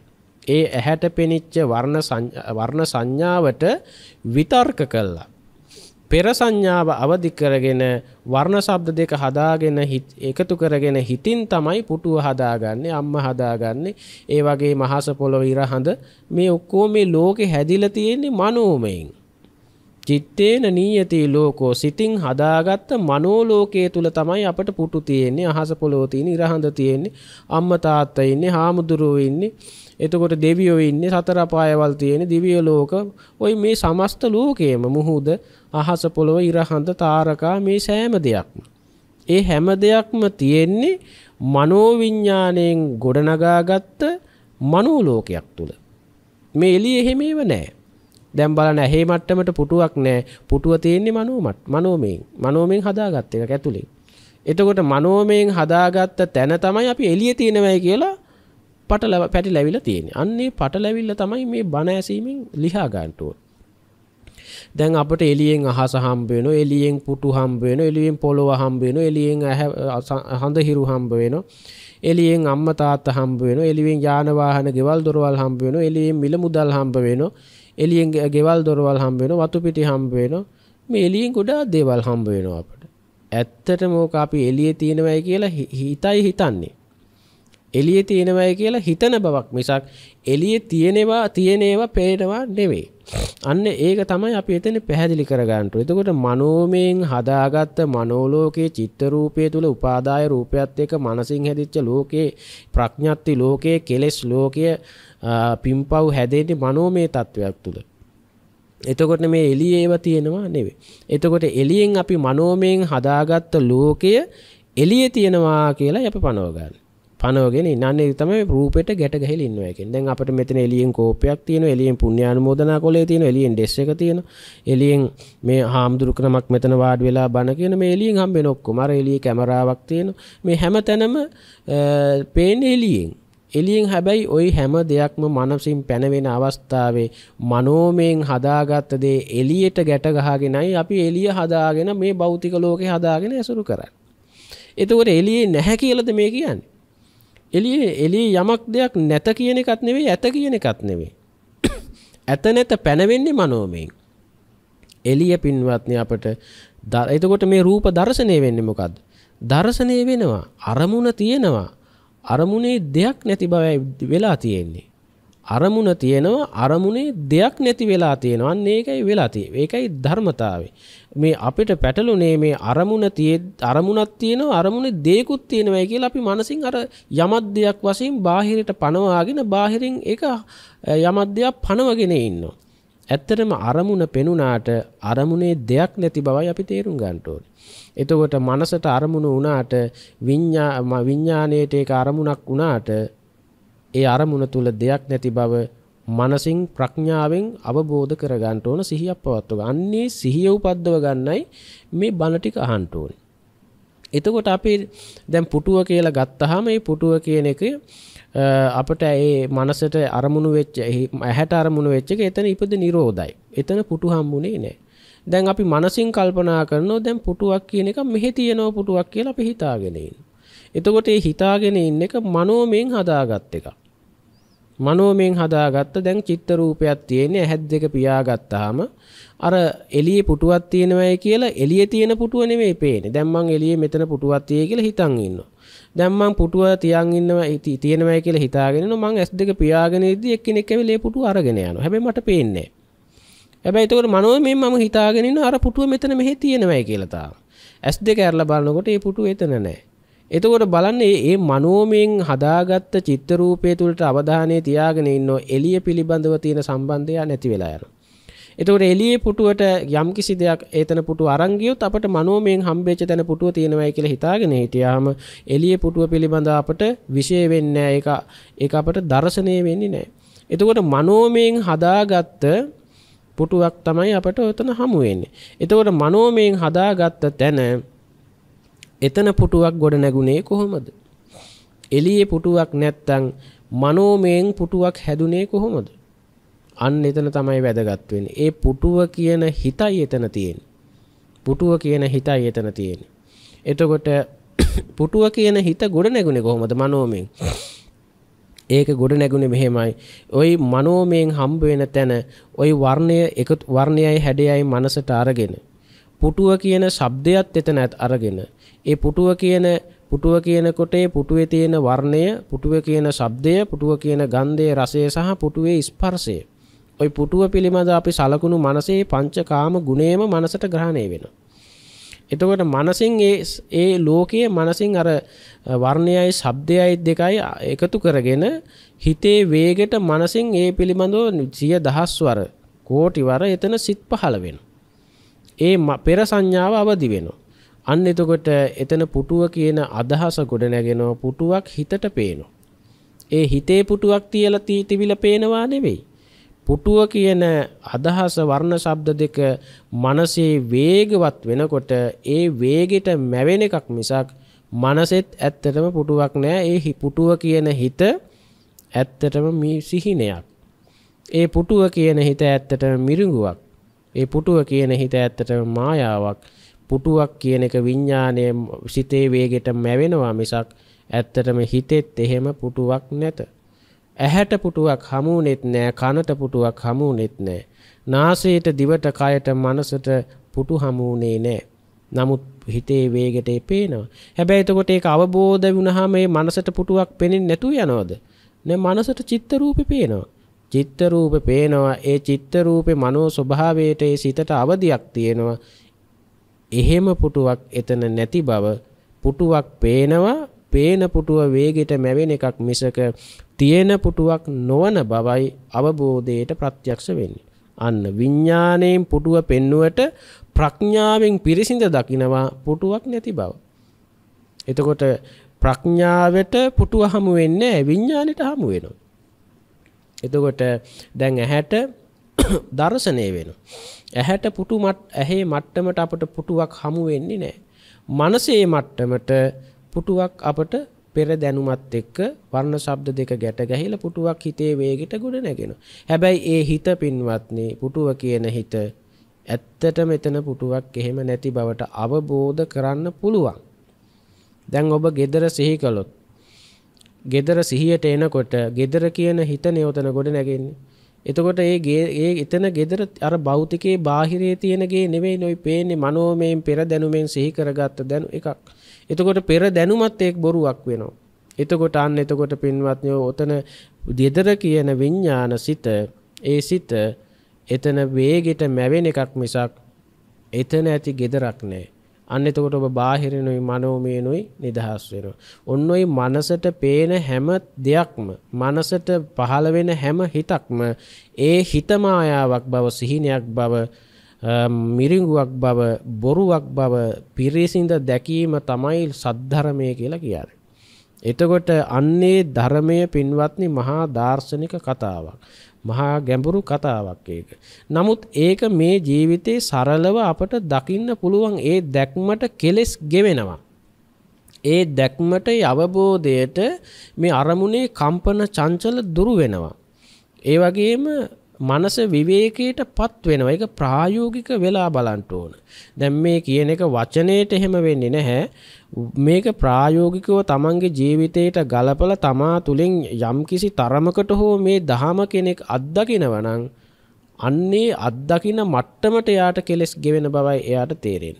ඒ ඇහැට පෙනිච්ච වර්ණ සංඥාවට විතර්ක කළා. පෙර සංඥාව අවදි කරගෙන වර්ණ ශබ්ද දෙක හදාගෙන එකතු කරගෙන හිතින් තමයි පුටුව හදාගන්නේ අම්ම හදාගන්නේ ඒ වගේ මහස පොළොව ඉරහඳ මේ ඔක්කොම මේ ලෝකේ හැදිලා තියෙන්නේ මනෝමයෙන් චිත්තේන නීයති ලෝකෝ සිතින් හදාගත්ත මනෝ ලෝකයේ තුල තමයි අපට පුටු තියෙන්නේ අහස පොළොව තියෙන්නේ ඉරහඳ තියෙන්නේ අම්මා තාත්තා ඉන්නේ හාමුදුරුවෝ ඉන්නේ එතකොට දෙවියෝ ඉන්නේ සතර පායවල් තියෙන දිව්‍ය ලෝක ওই මේ සමස්ත ලෝකයේම මුහුද අහස පොළොව ඉරහඳ තාරකා මේ සෑම දෙයක්ම ඒ හැම දෙයක්ම තියෙන්නේ මනෝවිඤ්ඤාණයෙන් ගොඩනගාගත්ත මනෝලෝකයක් තුල මේ එළිය එහෙම ඒව නැහැ දැන් බලන්න ඇහි මට්ටමට පුටුවක් නැහැ පුටුව තියෙන්නේ මනෝමත් මනෝමයෙන් මනෝමයෙන් හදාගත්ත එකක් ඇතුලේ එතකොට මනෝමයෙන් හදාගත්ත තැන තමයි අපි එළිය තියෙනවයි කියලා පටල පැටි ලැවිල තියෙන අන්නේ පටලැවිල්ල තමයි මේ බණ ඇසීමෙන් ලිහා ගන්ටුව දැන් අපට එලියෙන් අහස හම්බේෙන එලියෙන් පුටු හම්බේෙන එලියෙන් පොළොව හම්බේෙන එලියෙන් හඳ හිරු හම්බේෙන එලියෙන් අම්ම තාත්ත හම්බේෙන එලියෙන් යානවාහන ගෙවල් දොරවල් හම්බේෙන එලියෙන් මිල මුදල් හම්බේෙන එලියෙන් ගෙවල් දොරවල් හම්බේෙන වතුපිටි හම්බේෙන මේ එලියෙන් ගොඩා දේවල් හම්බේෙන අපට ඇත්තට මෝක අපි එලිය තියෙනවයි කියලා හිතයි හිතන්නේ එළිය තියෙනවයි කියලා හිතන බවක් මිසක් එළිය තියෙනවා තියෙනේවා පේනවා නෙවෙයි. අන්න ඒක තමයි අපි එතන පැහැදිලි කරගන්නට. එතකොට මනෝමයෙන් හදාගත්ත මනෝලෝකයේ චිත්ත රූපය තුල උපාදාය රූපයත් එක්ක මනසින් හැදිච්ච ලෝකේ ප්‍රඥාත්ති ලෝකයේ කෙලෙස් ලෝකය පිම්පව් හැදෙන්නේ මනෝමය තත්වයක් තුල. එතකොට මේ එළියේ ඒවා තියෙනවා නෙවෙයි. එතකොට එළියෙන් අපි මනෝමයෙන් හදාගත්ත ලෝකය එළියේ තියෙනවා කියලා අපි පනව ගන්න. පනවගෙන ඉන්නන්නේ තමයි රූපෙට ගැට ගහලා ඉන්නවා එකෙන්. දැන් අපිට මෙතන එළියෙන් කෝපයක් තියෙනවා, එළියෙන් පුණ්‍යානුමෝදනා කොලේ තියෙනවා, එළියෙන් ඩෙස් එක තියෙනවා. එළියෙන් මේ හාමුදුරුකමක් මෙතන වාඩි වෙලා බණ කියන මේ එළියෙන් හම්බ වෙන ඔක්කොම අර එළියේ කැමරාවක් තියෙනවා. මේ හැමතැනම පේන්නේ එළියෙන්. එළියෙන් හැබැයි ওই හැම දෙයක්ම මනසින් පැනවෙන අවස්ථාවේ මනෝමයෙන් හදාගත්ත දේ එළියට ගැට ගහගෙනයි අපි එළිය හදාගෙන මේ භෞතික ලෝකේ හදාගෙන ඇසුරු කරන්නේ. එතකොට එළියේ නැහැ කියලාද මේ කියන්නේ? එළියේ එළියේ යමක් දෙයක් නැත කියන එකත් නෙවෙයි ඇත කියන එකත් නෙවෙයි. (coughs) ඇත නැත පැනවෙන්නේ මනෝමයෙන්. එළිය පින්වත්නි අපට එතකොට මේ රූප දර්ශනය වෙන්නේ මොකද්ද? දර්ශනය වෙනවා. අරමුණ තියෙනවා. අරමුණේ දෙයක් නැති බවයි වෙලා තියෙන්නේ. අරමුණ තියෙනවා අරමුණේ දෙයක් නැති වෙලා තියෙනවා. අන්න ඒකයි වෙලා තියෙන්නේ. ඒකයි ධර්මතාවය. මේ අපිට පැටලුනේ මේ අරමුණ තියේ අරමුණක් තියෙනවා අරමුණේ දෙයක්ත් තියෙනවායි කියලා අපි මනසින් අර යමක් දෙයක් වශයෙන් බාහිරට පනවාගෙන බාහිරින් ඒක යමක් දෙයක් පනවගෙන ඉන්නවා. ඇත්තටම අරමුණ පෙනුනාට අරමුණේ දෙයක් නැති බවයි අපි තේරුම් ගන්න ඕනේ. එතකොට මනසට අරමුණ වුණාට විඤ්ඤා විඤ්ඤාණයට ඒක අරමුණක් වුණාට ඒ අරමුණ තුල දෙයක් නැති බව මනසින් ප්‍රඥාවෙන් අවබෝධ කරගන්න ඕන සිහියක් පවත්වග. අන්නේ සිහිය උපද්දව ගන්නයි මේ බණ ටික අහන්න ඕනේ. එතකොට අපි දැන් පුටුව කියලා ගත්තාම මේ පුටුව කියන එක අපිට ඒ මනසට අරමුණු වෙච්ච ඇහැට අරමුණු වෙච්ච එක එතන ඉපද නිරෝධයි. එතන පුටු හම්බුනේ නැහැ. දැන් අපි මනසින් කල්පනා කරනවා දැන් පුටුවක් කියන එක මෙහෙ තියෙනව පුටුවක් කියලා අපි හිතාගෙන ඉන්නවා. එතකොට මේ හිතාගෙන ඉන්න එක මනෝමයෙන් හදාගත් එකක්. මනෝමයෙන් හදාගත්ත දැන් චිත්ත රූපයක් තියෙන්නේ ඇහත් දෙක පියාගත්තාම අර එළියේ පුටුවක් තියෙනවයි කියලා එළියේ තියෙන පුටුව නෙමෙයි පේන්නේ. දැන් මං එළියේ මෙතන පුටුවක් තියෙයි කියලා හිතන් ඉන්නවා. දැන් මං පුටුව තියන් ඉන්නවා තියෙනවයි කියලා හිතාගෙන ඉන්නවා. මං ඇස් දෙක පියාගෙන ඉද්දි එක්කෙනෙක් ඇවිල්ලා ඒ පුටුව අරගෙන යනවා. හැබැයි මට පේන්නේ නැහැ. හැබැයි ඒතකොට මනෝමයෙන් මම හිතාගෙන ඉන්නවා අර පුටුව මෙතන මෙහෙ තියෙනවයි කියලා තාම. ඇස් දෙක ඇරලා බලනකොට ඒ පුටුව එතන නැහැ. එතකොට බලන්නේ මේ මනෝමයෙන් හදාගත්ත චිත්ත රූපය තුලට අවධානය තියාගෙන ඉන්නෝ එළිය පිළිබඳව තියෙන සම්බන්ධය නැති වෙලා යනවා. එතකොට එළියේ පුටුවට යම් කිසි දෙයක් ඒතන පුටුව අරන් ගියොත් අපිට මනෝමයෙන් හම්බෙච්ච තැන පුටුව තියෙනවයි කියලා හිතාගෙන හිටියාම එළියේ පුටුව පිළිබඳ අපට විශේ වෙන්නේ ඒක ඒක අපට දර්ශනය වෙන්නේ නැහැ. එතකොට මනෝමයෙන් හදාගත්ත පුටුවක් තමයි අපට උතන හමු වෙන්නේ. එතකොට මනෝමයෙන් හදාගත්ත තැන එතන පුටුවක් ගොඩ නැගුණේ කොහොමද? එළියේ පුටුවක් නැත්තම් මනෝමයෙන් පුටුවක් හැදුනේ කොහොමද? අන්න එතන තමයි වැදගත් වෙන්නේ. ඒ පුටුව කියන හිතයි එතන තියෙන්නේ. පුටුව කියන හිතයි එතන තියෙන්නේ. එතකොට (coughs) පුටුව කියන හිත ගොඩ නැගුණේ කොහොමද? මනෝමයෙන්. ඒක ගොඩ නැගුණේ මෙහෙමයි. ওই මනෝමයෙන් හම්බ වෙන තැන ওই වර්ණය එකතු වර්ණයයි හැඩයයි මනසට අරගෙන පුටුව කියන ශබ්දයත් එතන අරගෙන ඒ පුටුව කියන පුටුව කියනකොටේ පුටුවේ තියෙන වර්ණය පුටුව කියන ශබ්දය පුටුව කියන ගන්ධය රසය සහ පුටුවේ ස්පර්ශය ඔයි පුටුව පිළිබඳ අපි සලකුණු මනසේ පංචකාම ගුණේම මනසට ග්‍රහණය වෙන. එතකොට මනසින් ඒ ඒ ලෝකයේ මනසින් අර වර්ණයයි ශබ්දයයි දෙකයි එකතු කරගෙන හිතේ වේගයට මනසින් ඒ පිළිබඳව සිය දහස්වර කෝටිවර එතන සිත් පහළ වෙනවා. ඒ පෙර සංඥාව අවදි වෙනවා. අන්න එතකොට එතන පුටුව කියන අදහස ගොඩ නැගෙනවා පුටුවක් හිතට පේනවා. ඒ හිතේ පුටුවක් තියලා තිබිලා පේනවා නෙවෙයි. පුටුව කියන අදහස වර්ණ ශබ්ද දෙක මනසේ වේගවත් වෙනකොට ඒ වේගෙට මැවෙන එකක් මිසක් මනසෙත් ඇත්තටම පුටුවක් නෑ ඒ පුටුව කියන හිත ඇත්තටම සිහිනයක් ඒ පුටුව කියන හිත ඇත්තටම මිරිඟුවක් ඒ පුටුව කියන හිත ඇත්තටම මායාවක් පුටුවක් කියන එක විඤ්ඥානය සිතේ වේගෙට මැවෙනවා මිසක් ඇත්තටම හිතෙත් එහෙම පුටුවක් නැත. ඇහැට පුටුවක් හමුවනෙත් නෑ කනට පුටුවක් හමුවනෙත් නෑ. නාසයට දිවට කයට මනසට පුටු හමුවනේ නෑ. නමුත් හිතේ වේගෙට පේනවා. හැබැයි එතකොට ඒක අවබෝධ වුණහම මේ මනසට පුටුවක් පෙනෙන්නේ නැතු යනවද? නේ මනසට චිත්ත රූපේ පේනවා. චිත්ත රූපේ පේනවා. ඒ චිත්ත රූපේ මනෝ ස්වභාවයට ඒ සිතට අවදියක් තියෙනවා. එහෙම පුටුවක් එතන නැති බව පුටුවක් පේනවා පේන පුටුව වේගෙට මැවෙන එකක් මිසක තියෙන පුටුවක් නොවන බවයි අවබෝධයට ප්‍රත්‍යක්ෂ වෙන්නේ. අන්න විඤ්ඥානයෙන් පුටුව පෙන්නුවට ප්‍රඥාවෙන් පිරිසිඳ දකිනවා පුටුවක් නැති බව. එතකොට ප්‍රඥාවට පුටුව හමු වෙන්නේ විඤ්ඥානයට හමු වෙනවා. එතකොට දැන් ඇහැට (coughs) දර්ශනය වෙනවා. ඇහැට පුටු ඇහේ මට්ටමට අපට පුටුවක් හමු වෙන්නේ නෑ. මනසේ මට්ටමට පුටුවක් අපට පෙර දැනුමත් එක්ක වර්ණ ශබ්ද දෙක ගැට ගැහිලා පුටුවක් හිතේ වේගයට ගොඩ නැගෙනවා. හැබැයි ඒ හිත පින්වත්නි පුටුව කියන හිත ඇත්තට මෙතන පුටුවක් එහෙම නැති බවට අවබෝධ කරන්න පුළුවන්. දැන් ඔබ gedara සිහි කළොත් gedara සිහියට එනකොට gedara කියන හිත නියතන ගොඩ නැගෙන්නේ. එතකොට ඒ ඒ එතන gedara අර භෞතිකයේ බාහිරයේ තියෙන ගේ නෙවෙයි නොයි පේන්නේ මනෝමයෙන් පෙර දැනුමෙන් සිහි කරගත්ත දැනු එකක්. එතකොට පෙර දැනුමත් එක් බොරුවක් වෙනවා. එතකොට අන්න එතකොට පින්වත්නි ඔතන gedara කියන විඥාන සිත ඒ සිත එතන වේගෙට මැවෙන එකක් මිසක් එතන ඇති gedarak නෑ. අන්න එතකොට ඔබ බාහිරිනුයි මනෝමයනුයි නිදහස් වෙනවා. ඔන්න ඔයි මනසට පේන හැම දෙයක්ම මනසට පහළ වෙන හැම හිතක්ම ඒ හිත මායාවක් බව සිහිනයක් බව මිරිඟුවක් බව බොරුවක් බව පිරිසිඳ දැකීම තමයි සද්ධර්මය කියලා කියන්නේ. එතකොට අන්නේ ධර්මය පින්වත්නි මහා දාර්ශනික කතාවක්. මහා ගැඹුරු කතාවක් ඒක. නමුත් ඒක මේ ජීවිතේ සරලව අපට දකින්න පුළුවන් ඒ දැක්මට කෙලෙස් ගෙවෙනවා. ඒ දැක්මට අවබෝධයට මේ අරමුණේ කම්පන චංචල දුරු වෙනවා. ඒ වගේම මනස විවේකයට පත් වෙනවා. ඒක ප්‍රායෝගික වෙලා බලන්න ඕන. දැන් මේ කියන එක වචනේට එහෙම වෙන්නේ නැහැ. මේක ප්‍රායෝගිකව තමන්ගේ ජීවිතයට ගලපලා තමා තුලින් යම්කිසි තරමකට හෝ මේ දහම කෙනෙක් අත්දකිනවා නම් අන්නේ අත්දකින මට්ටමට යාට කෙලෙස් ගෙවෙන බවයි එයාට තේරෙන.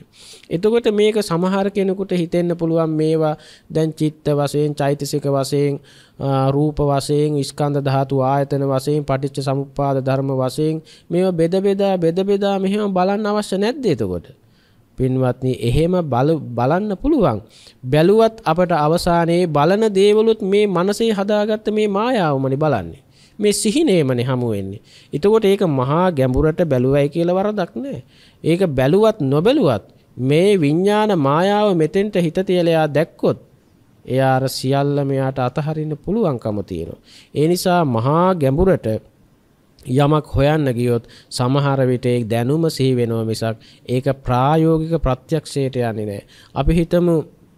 එතකොට මේක සමහර කෙනෙකුට හිතෙන්න පුළුවන් මේවා දැන් චිත්ත වශයෙන් චෛතසික වශයෙන් රූප වශයෙන් ස්කන්ධ ධාතු ආයතන වශයෙන් පටිච්ච සමුප්පාද ධර්ම වශයෙන් මේවා බෙද බෙදා බෙද බෙදා මෙහෙම බලන්න අවශ්‍ය නැද්ද එතකොට? පින්වත්නි එහෙම බලන්න පුළුවන් බැලුවත් අපට අවසානයේ බලන දේවලුත් මේ මනසේ හදාගත්ත මේ මායාවමනේ බලන්නේ මේ සිහිනේමනේ හමු වෙන්නේ. එතකොට ඒක මහා ගැඹුරට බැලුවයි කියලා වරදක් නැහැ. ඒක බැලුවත් නොබැලුවත් මේ විඥාන මායාව මෙතෙන්ට හිත තියලා දැක්කොත් එයා අර සියල්ල මෙයාට අතහරින්න පුළුවන්කම තියෙනවා. ඒ නිසා මහා ගැඹුරට යමක් හොයන්න ගියොත් සමහර විට ඒ දැනුම සිහි වෙනවා මිසක් ඒක ප්‍රායෝගික ප්‍රත්‍යක්ෂයට යන්නේ නැහැ. අපි හිතමු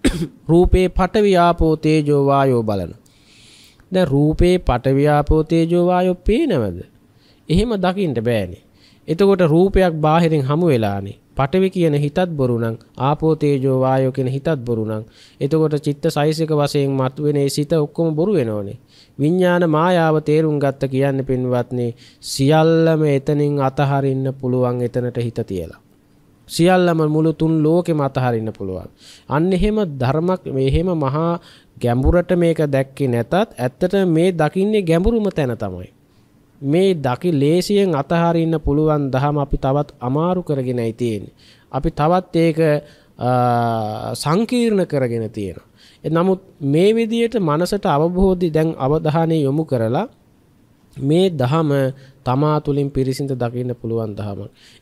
(coughs) රූපේ පටවියාපෝ තේජෝ වායෝ බලනවා. දැන් රූපේ පටවියාපෝ තේජෝ වායෝ පේනවද? එහෙම දකින්න බෑනේ. එතකොට රූපයක් බාහිරින් හමු වෙලානේ. පටවි කියන හිතත් බොරු නම් ආපෝ තේජෝ වායෝ කියන හිතත් බොරු නම් එතකොට චිත්ත සයිසික වශයෙන් මතුවෙන ඒ සිත ඔක්කොම බොරු වෙනෝනේ. විඥාන මායාව තේරුම් ගත්ත කියන්නේ පින්වත්නි සියල්ලම එතනින් අතහරින්න පුළුවන් එතනට හිත තියලා. සියල්ලම මුළු තුන් ලෝකෙම අතහරින්න පුළුවන්. අන්න එහෙම ධර්මයක් එහෙම මහා ගැඹුරට මේක දැක්කේ නැතත් ඇත්තට මේ දකින්නේ ගැඹුරුම තැන තමයි. මේ දකි ලේසියෙන් අතහරින්න පුළුවන් දහම අපි තවත් අමාරු කරගෙන තියෙන්නේ. අපි තවත් ඒක සංකීර්ණ කරගෙන තියෙන. නමුත් මේ විදියට මනසට අවබෝධි දැන් අවධානය යොමු කරලා මේ දහම තමා තුළින් පිරිසිඳ දකින්න පුළුවන් දහම.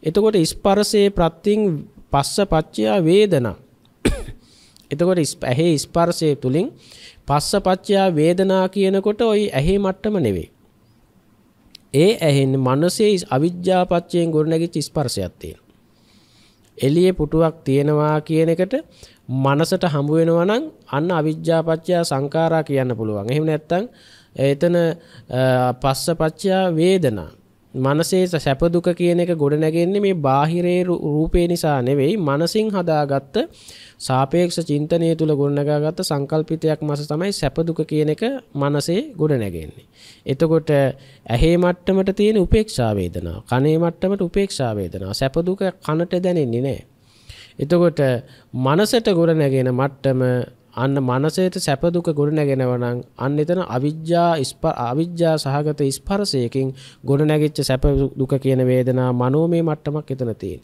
එතකොට ස්පර්ශයේ ප්‍රත්‍යයෙන් පස්ස පච්චයා වේදනා. එතකොට ඇහි ස්පර්ශය තුලින් පස්ස පච්චයා වේදනා කියනකොට ওই ඇහි මට්ටම නෙවෙයි. ඒ ඇහෙන්නේ මනසේ අවිජ්ජා පච්චයෙන් ගොඩනැගිච්ච ස්පර්ශයක් තියෙනවා. එළියේ පුටුවක් තියෙනවා කියන එකට මනසට හම්බ වෙනවා නම් අන්න අවිජ්ජා පච්චයා සංඛාරා කියන්න පුළුවන්. එහෙම නැත්නම් එතන පස්ස පච්චයා වේදනා මනසේ සැප දුක කියන එක ගොඩ නැගෙන්නේ මේ බාහිරේ රූපේ නිසා නෙවෙයි මනසින් හදාගත්ත සාපේක්ෂ චින්තනය තුළ ගොඩනගාගත්ත සංකල්පිතයක් මස තමයි සැපදුක කියන එක මනසේ ගොඩ නැගෙන්නේ. එතකොට ඇහේ මට්ටමට තියෙන උපේක්ෂාවේදනා කනේ මට්ටමට උපේක්ෂාවේදනා සැපදුක කනට දැනෙන්නේ නෑ. එතකොට මනසට ගොඩ නැගෙන මට්ටම අන්න මනසේට සැපදුක ගොඩනැගෙනවනං අන්න එතන අවිද්‍යා ස්ප අවිද්‍යා සහගත ස්පර්ශයකින් ගොඩනැගිච්ච සැප දුක කියන වේදනා මනෝමය මට්ටමක් එතන තියෙන.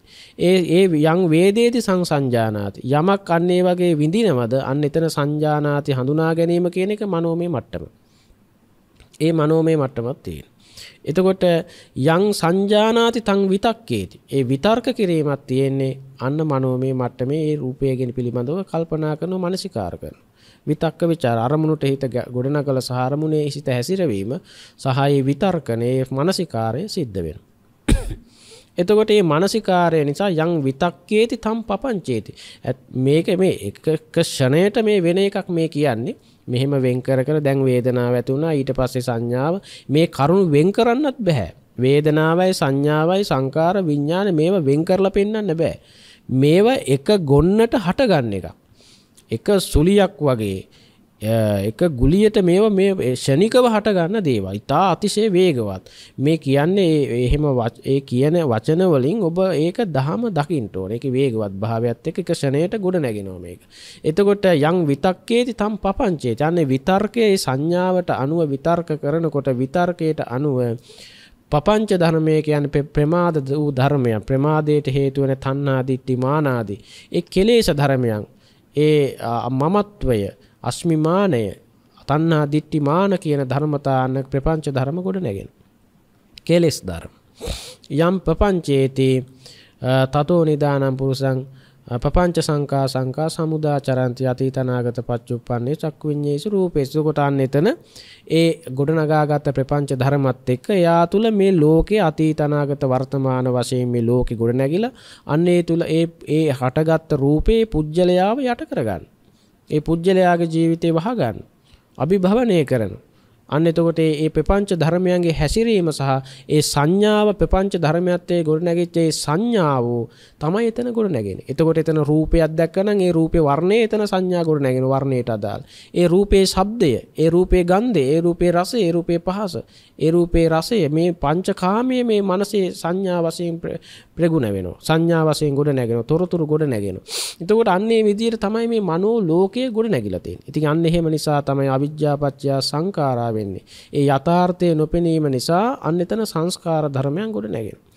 ඒ ඒ යම් වේදේති සංසංජානාති යමක් අන්න ඒ වගේ විඳිනවද අන්න එතන සංජානාති හඳුනා ගැනීම කියන එක මනෝමය මට්ටම. ඒ මනෝමය මට්ටමක් තියෙනවා. එතකොට යං සංජානාති තං විතක්කේති. ඒ විතර්ක කිරීමක් තියෙන්නේ අන්න මනෝමය මට්ටමේ ඒ රූපය ගැන පිළිබඳව කල්පනා කරන මානසිකාර කරන. විතක්ක ਵਿਚාර අරමුණට හිත ගොඩනගලා සහ අරමුණේ සිට හැසිරවීම සහ ඒ විතර්කනේ මානසිකාරය සිද්ධ වෙනවා. එතකොට මේ මානසිකාරය නිසා යම් විතක්කේති තම් පපංචේති. මේක මේ එක ක්ෂණයට මේ වෙන එකක් මේ කියන්නේ. මෙහෙම වෙන් කර කර දැන් වේදනාව ඇති වුණා ඊට පස්සේ සංඥාව මේ කරුණු වෙන් කරන්නත් බෑ වේදනාවයි සංඥාවයි සංකාර විඥාන මේව වෙන් කරලා පෙන්වන්න බෑ මේව එක ගොන්නට හටගන්න එක එක සුලියක් වගේ එක ගුලියට මේව මේ ෂණිකව හට ගන්න දේවා ඉතා අතිශය වේගවත් මේ කියන්නේ එහෙම ඒ කියන වචනවලින් ඔබ ඒක දහම දකිින්ට ඕන එක වේගවත් භාවයක්ත් එක ෂණයට ගොඩ නැගෙනෝ මේක එතකොට යං විතක්කේති තම් පපංචේ යන්නේ විතර්කයේ සංඥාවට අනුව විතර්ක කරනකොට විතර්කයට අනුව පපංච ධර්මය කියන ප්‍රමාද වූ ධර්මයන් ප්‍රමාදයට හේතුවන තන්නාදිත්ති මානාදී එක් කෙලේෂ ධර්මයන් ඒ මමත්වය අස්මිමානය තණ්හා දිට්ටි මාන කියන ධර්මතාන ප්‍රපංච ධර්ම ගොඩ නැගෙන. කෙලෙස් ධර්ම. යම් ප්‍රපංචේති තතෝ නිදානම් පුරුසං පපංච සංකා සංකා සමුදා චරන්ති අතීතනාගත පච්චුප්පන්නේ චක්කු විඤ්ඤේසු රූපේසු කොට අන්න එතන ඒ ගොඩනගාගත ප්‍රපංච ධර්මත් එක්ක එයා තුල මේ ලෝකේ අතීතනාගත වර්තමාන වශයෙන් මේ ලෝකේ ගොඩ නැගිලා අන්න ඒ තුල ඒ ඒ හටගත් රූපේ පුජ්‍යලයාව යට කරගන්න ඒ පුද්ගලයාගේ ජීවිතේ වහගන්න. අභිභවනය කරන. අන්න එතකොට ඒ ප්‍රපංච ධර්මයන්ගේ හැසිරීම සහ ඒ සංඥාව ප්‍රපංච ධර්මයත්තේ ගොඩ නැගෙච්ච ඒ සංඥාව තමයි එතන ගොඩ නැගෙන්නේ. එතකොට එතන රූපයක් දැක්කනම් ඒ රූපේ වර්ණය එතන සංඥා ගොඩ නැගෙන වර්ණයට අදාළ. ඒ රූපේ ශබ්දය, ඒ රූපේ ගන්ධය, ඒ රූපේ රසය, ඒ රූපේ පහස, ඒ රූපේ රසය මේ පංචකාමයේ මේ මනසේ සංඥා වශයෙන් ප්‍රගුණ වෙනවා. සංඥා වශයෙන් ගොඩ නැගෙනවා. තොරතුරු ගොඩ නැගෙනවා. එතකොට අන්න ඒ විදිහට තමයි මේ මනෝ ලෝකය ගොඩ නැගිලා තියෙන්නේ. ඉතින් අන්න එහෙම නිසා තමයි අවිජ්ජාපච්චය සංඛාරා වෙන්නේ. ඒ යථාර්ථය නොපෙනීම නිසා අන්න එතන සංස්කාර ධර්මයන් ගොඩ නැගෙනවා.